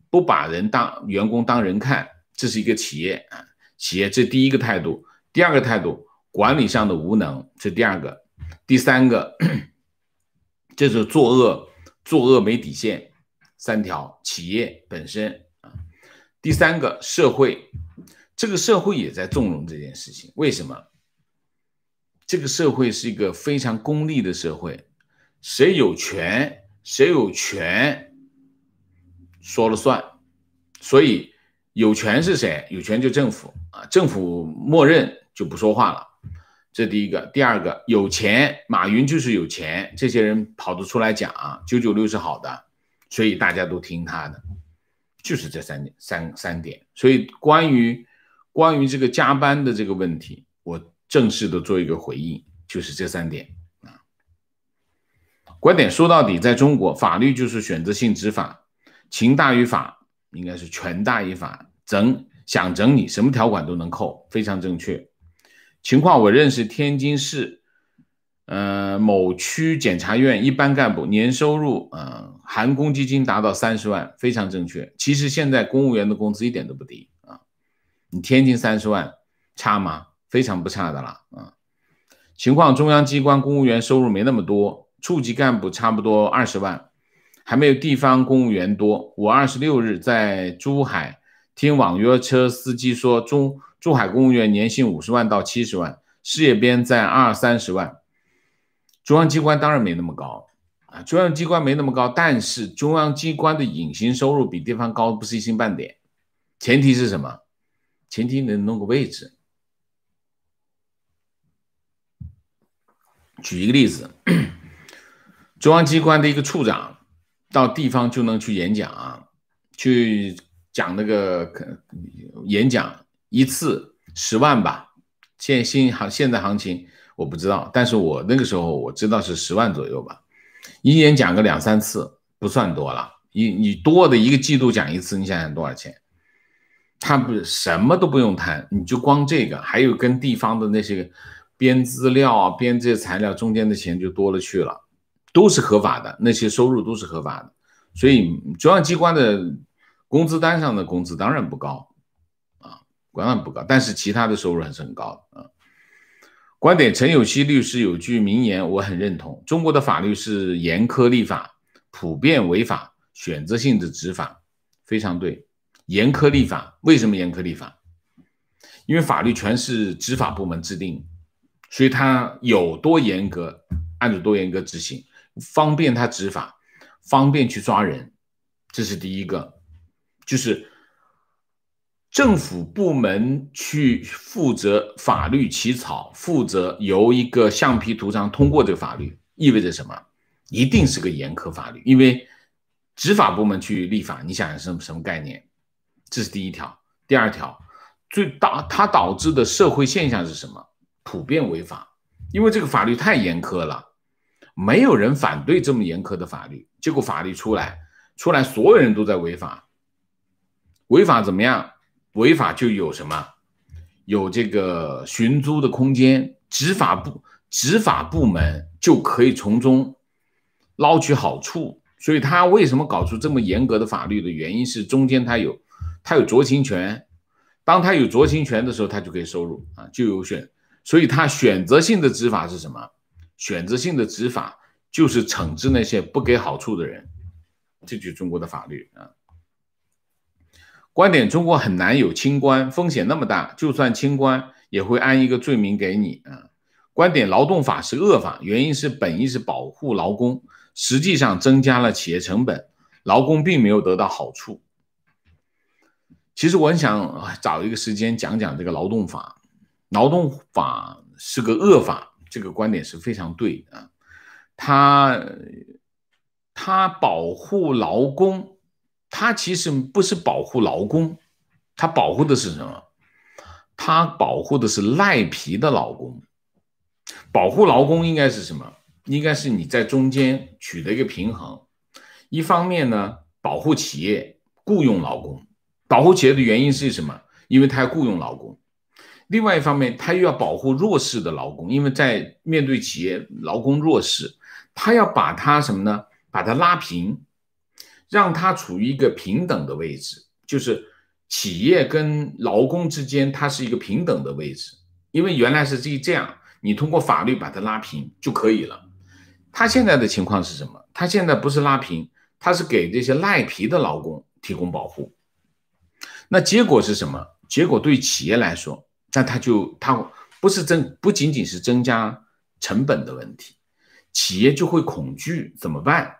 不把人当员工当人看，这是一个企业啊，企业这第一个态度；第二个态度，管理上的无能，这第二个；第三个，这是作恶，作恶没底线，三条企业本身啊；第三个社会，这个社会也在纵容这件事情，为什么？这个社会是一个非常功利的社会，谁有权谁有权。说了算，所以有权是谁？有权就政府啊，政府默认就不说话了。这第一个，第二个有钱，马云就是有钱，这些人跑得出来讲啊，九九六是好的，所以大家都听他的，就是这三点三三点。所以关于关于这个加班的这个问题，我正式的做一个回应，就是这三点啊。观点说到底，在中国，法律就是选择性执法。情大于法，应该是权大于法，整想整你，什么条款都能扣，非常正确。情况我认识天津市，呃，某区检察院一般干部年收入，嗯，含公积金达到三十万，非常正确。其实现在公务员的工资一点都不低啊，你天津三十万差吗？非常不差的了啊。情况中央机关公务员收入没那么多，处级干部差不多二十万。还没有地方公务员多。我二十六日在珠海听网约车司机说，中珠海公务员年薪五十万到七十万，事业编在二三十万。中央机关当然没那么高啊，中央机关没那么高，但是中央机关的隐形收入比地方高不是一星半点。前提是什么？前提能弄个位置。举一个例子，中央机关的一个处长。到地方就能去演讲，啊，去讲那个演讲一次十万吧。现新行现在行情我不知道，但是我那个时候我知道是十万左右吧。一年讲个两三次不算多了，你你多的一个季度讲一次，你想想多少钱？他不什么都不用谈，你就光这个，还有跟地方的那些编资料啊、编这些材料，中间的钱就多了去了。都是合法的，那些收入都是合法的，所以中央机关的工资单上的工资当然不高啊，当然不高，但是其他的收入还是很高的啊。观点：陈有希律师有句名言，我很认同。中国的法律是严苛立法，普遍违法，选择性的执法，非常对。严苛立法，为什么严苛立法？因为法律全是执法部门制定，所以他有多严格，按照多严格执行。方便他执法，方便去抓人，这是第一个，就是政府部门去负责法律起草，负责由一个橡皮图章通过这个法律，意味着什么？一定是个严苛法律，因为执法部门去立法，你想什么什么概念？这是第一条，第二条，最大它导致的社会现象是什么？普遍违法，因为这个法律太严苛了。没有人反对这么严苛的法律，结果法律出来，出来所有人都在违法，违法怎么样？违法就有什么？有这个寻租的空间，执法部、执法部门就可以从中捞取好处。所以他为什么搞出这么严格的法律的原因是中间他有他有酌情权，当他有酌情权的时候，他就可以收入啊就有选，所以他选择性的执法是什么？选择性的执法就是惩治那些不给好处的人，这就是中国的法律啊。观点：中国很难有清官，风险那么大，就算清官也会安一个罪名给你啊。观点：劳动法是恶法，原因是本意是保护劳工，实际上增加了企业成本，劳工并没有得到好处。其实我很想找一个时间讲讲这个劳动法，劳动法是个恶法。这个观点是非常对啊，他他保护劳工，他其实不是保护劳工，他保护的是什么？他保护的是赖皮的劳工。保护劳工应该是什么？应该是你在中间取得一个平衡，一方面呢，保护企业雇佣劳工，保护企业的原因是什么？因为他要雇佣劳工。另外一方面，他又要保护弱势的劳工，因为在面对企业劳工弱势，他要把他什么呢？把他拉平，让他处于一个平等的位置，就是企业跟劳工之间，它是一个平等的位置。因为原来是这这样，你通过法律把它拉平就可以了。他现在的情况是什么？他现在不是拉平，他是给这些赖皮的劳工提供保护。那结果是什么？结果对企业来说。那他就他不是增不仅仅是增加成本的问题，企业就会恐惧怎么办？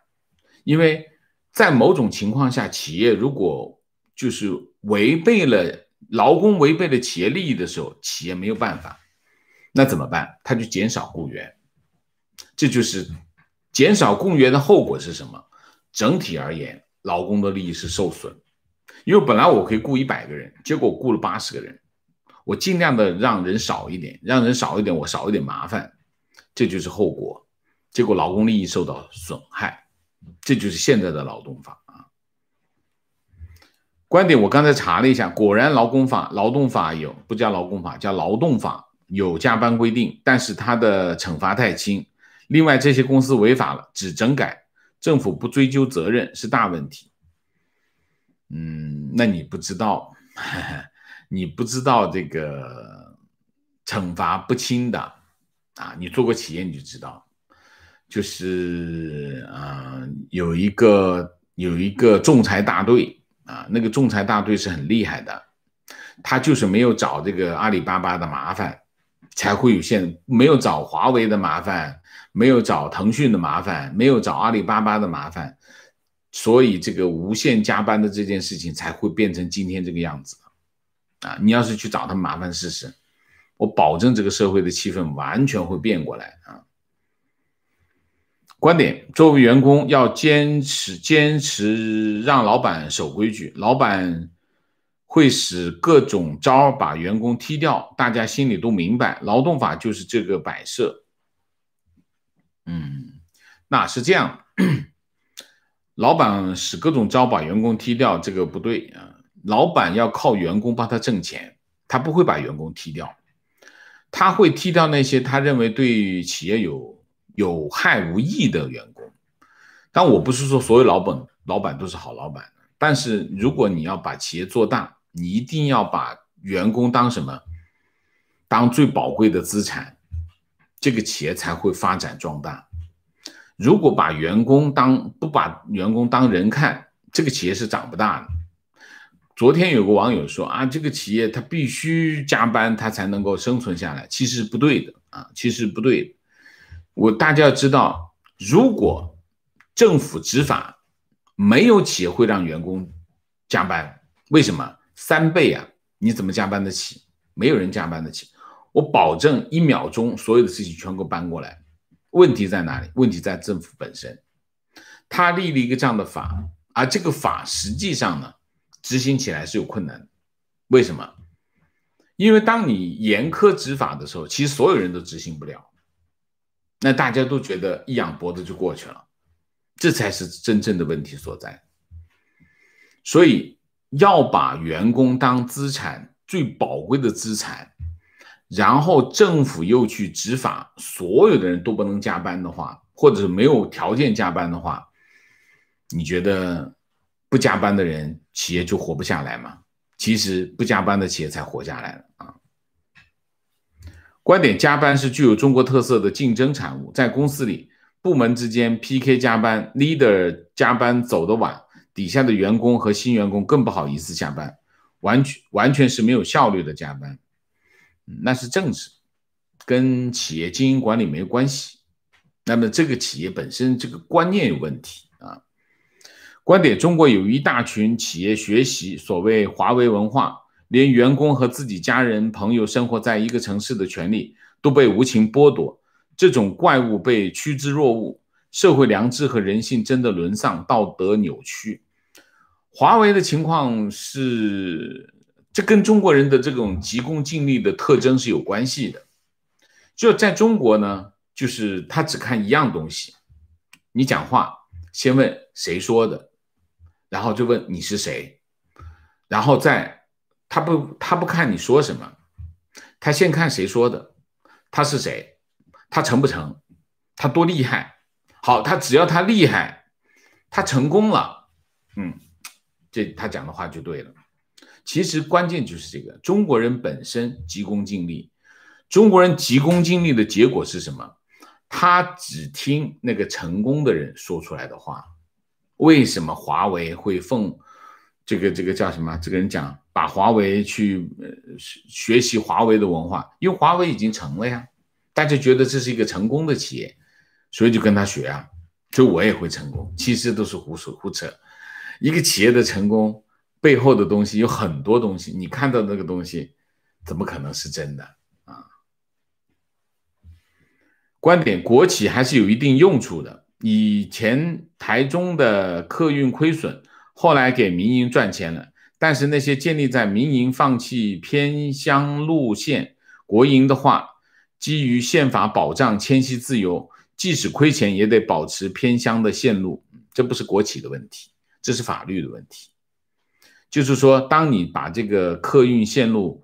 因为在某种情况下，企业如果就是违背了劳工违背了企业利益的时候，企业没有办法。那怎么办？他就减少雇员。这就是减少雇员的后果是什么？整体而言，劳工的利益是受损，因为本来我可以雇一百个人，结果雇了八十个人。我尽量的让人少一点，让人少一点，我少一点麻烦，这就是后果。结果劳工利益受到损害，这就是现在的劳动法啊。观点我刚才查了一下，果然劳工法、劳动法有不加劳工法，加劳动法有加班规定，但是他的惩罚太轻。另外这些公司违法了，只整改，政府不追究责任是大问题。嗯，那你不知道。你不知道这个惩罚不轻的啊！你做过企业你就知道，就是啊，有一个有一个仲裁大队啊，那个仲裁大队是很厉害的，他就是没有找这个阿里巴巴的麻烦，才会有现没有找华为的麻烦，没有找腾讯的麻烦，没有找阿里巴巴的麻烦，所以这个无限加班的这件事情才会变成今天这个样子。啊，你要是去找他麻烦试试，我保证这个社会的气氛完全会变过来啊。观点：作为员工要坚持坚持，让老板守规矩。老板会使各种招把员工踢掉，大家心里都明白，劳动法就是这个摆设。嗯，那是这样，老板使各种招把员工踢掉，这个不对啊。老板要靠员工帮他挣钱，他不会把员工踢掉，他会踢掉那些他认为对企业有有害无益的员工。但我不是说所有老板老板都是好老板，但是如果你要把企业做大，你一定要把员工当什么？当最宝贵的资产，这个企业才会发展壮大。如果把员工当不把员工当人看，这个企业是长不大的。昨天有个网友说啊，这个企业它必须加班，它才能够生存下来。其实不对的啊，其实不对。我大家要知道，如果政府执法，没有企业会让员工加班，为什么三倍啊？你怎么加班得起？没有人加班得起。我保证一秒钟，所有的事情全部搬过来。问题在哪里？问题在政府本身。他立了一个这样的法，而这个法实际上呢？执行起来是有困难，为什么？因为当你严苛执法的时候，其实所有人都执行不了。那大家都觉得一仰脖子就过去了，这才是真正的问题所在。所以要把员工当资产，最宝贵的资产。然后政府又去执法，所有的人都不能加班的话，或者是没有条件加班的话，你觉得？不加班的人，企业就活不下来嘛？其实不加班的企业才活下来了啊。观点：加班是具有中国特色的竞争产物，在公司里，部门之间 PK 加班，leader 加班走得晚，底下的员工和新员工更不好意思加班，完全完全是没有效率的加班，那是政治，跟企业经营管理没关系。那么这个企业本身这个观念有问题。观点：中国有一大群企业学习所谓华为文化，连员工和自己家人朋友生活在一个城市的权利都被无情剥夺。这种怪物被趋之若鹜，社会良知和人性真的沦丧，道德扭曲。华为的情况是，这跟中国人的这种急功近利的特征是有关系的。就在中国呢，就是他只看一样东西，你讲话先问谁说的。然后就问你是谁，然后再他不他不看你说什么，他先看谁说的，他是谁，他成不成，他多厉害。好，他只要他厉害，他成功了，嗯，这他讲的话就对了。其实关键就是这个，中国人本身急功近利，中国人急功近利的结果是什么？他只听那个成功的人说出来的话。为什么华为会奉这个这个叫什么？这个人讲，把华为去学习华为的文化，因为华为已经成了呀，大家觉得这是一个成功的企业，所以就跟他学啊，所以我也会成功。其实都是胡说胡扯。一个企业的成功背后的东西有很多东西，你看到那个东西，怎么可能是真的啊？观点：国企还是有一定用处的。以前台中的客运亏损，后来给民营赚钱了。但是那些建立在民营放弃偏乡路线，国营的话，基于宪法保障迁徙自由，即使亏钱也得保持偏乡的线路。这不是国企的问题，这是法律的问题。就是说，当你把这个客运线路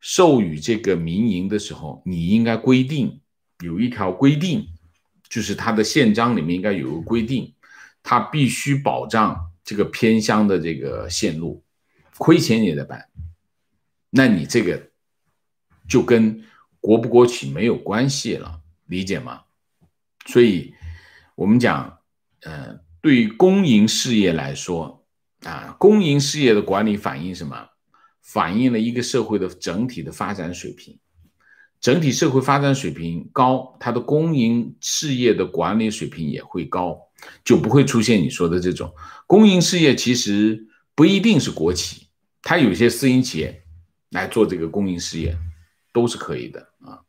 授予这个民营的时候，你应该规定有一条规定。就是它的宪章里面应该有个规定，它必须保障这个偏乡的这个线路，亏钱也得办，那你这个就跟国不国企没有关系了，理解吗？所以我们讲，呃，对于公营事业来说，啊，公营事业的管理反映什么？反映了一个社会的整体的发展水平。整体社会发展水平高，它的公营事业的管理水平也会高，就不会出现你说的这种公营事业。其实不一定是国企，它有些私营企业来做这个公营事业都是可以的啊。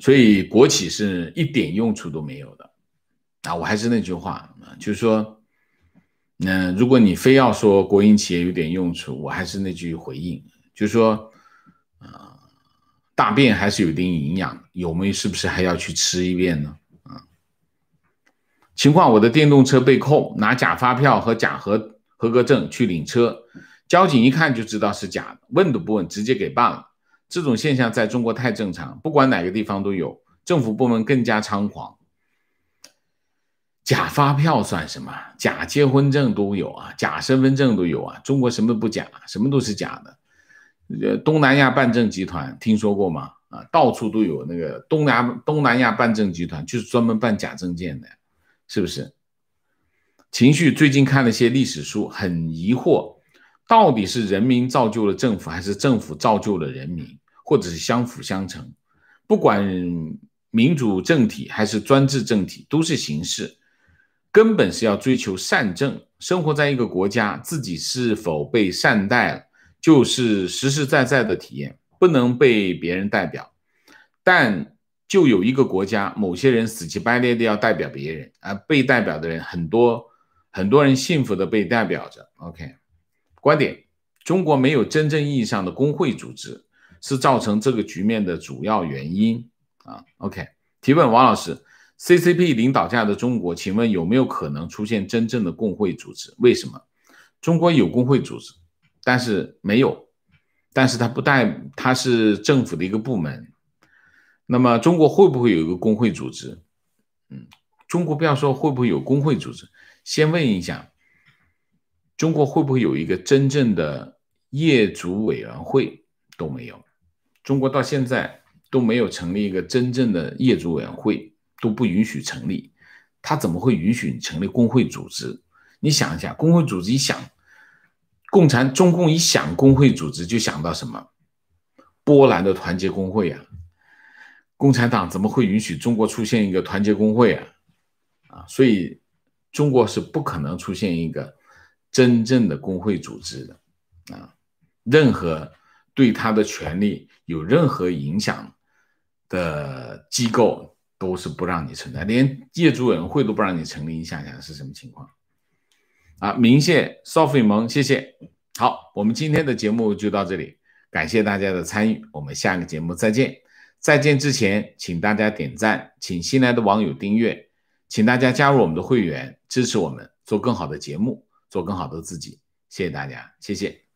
所以国企是一点用处都没有的啊！我还是那句话啊，就是说，嗯，如果你非要说国营企业有点用处，我还是那句回应，就是说。大便还是有一定营养，有没有？是不是还要去吃一遍呢？啊，情况我的电动车被扣，拿假发票和假合合格证去领车，交警一看就知道是假的，问都不问，直接给办了。这种现象在中国太正常，不管哪个地方都有。政府部门更加猖狂，假发票算什么？假结婚证都有啊，假身份证都有啊，中国什么不假？什么都是假的。呃，东南亚办证集团听说过吗？啊，到处都有那个东南亚东南亚办证集团，就是专门办假证件的，是不是？情绪最近看了些历史书，很疑惑，到底是人民造就了政府，还是政府造就了人民，或者是相辅相成？不管民主政体还是专制政体，都是形式，根本是要追求善政。生活在一个国家，自己是否被善待了？就是实实在在的体验，不能被别人代表。但就有一个国家，某些人死乞白赖的要代表别人，而被代表的人很多，很多人幸福的被代表着。OK，观点：中国没有真正意义上的工会组织，是造成这个局面的主要原因啊。OK，提问：王老师，CCP 领导下的中国，请问有没有可能出现真正的工会组织？为什么？中国有工会组织。但是没有，但是它不但它是政府的一个部门，那么中国会不会有一个工会组织？嗯，中国不要说会不会有工会组织，先问一下，中国会不会有一个真正的业主委员会？都没有，中国到现在都没有成立一个真正的业主委员会，都不允许成立，他怎么会允许你成立工会组织？你想一下，工会组织一想。共产中共一想工会组织，就想到什么？波兰的团结工会啊！共产党怎么会允许中国出现一个团结工会啊？啊！所以中国是不可能出现一个真正的工会组织的啊！任何对他的权利有任何影响的机构都是不让你存在，连业主委员会都不让你成立，你想想是什么情况？啊，明谢 Sophie 萌，谢谢。好，我们今天的节目就到这里，感谢大家的参与，我们下个节目再见。再见之前，请大家点赞，请新来的网友订阅，请大家加入我们的会员，支持我们做更好的节目，做更好的自己。谢谢大家，谢谢。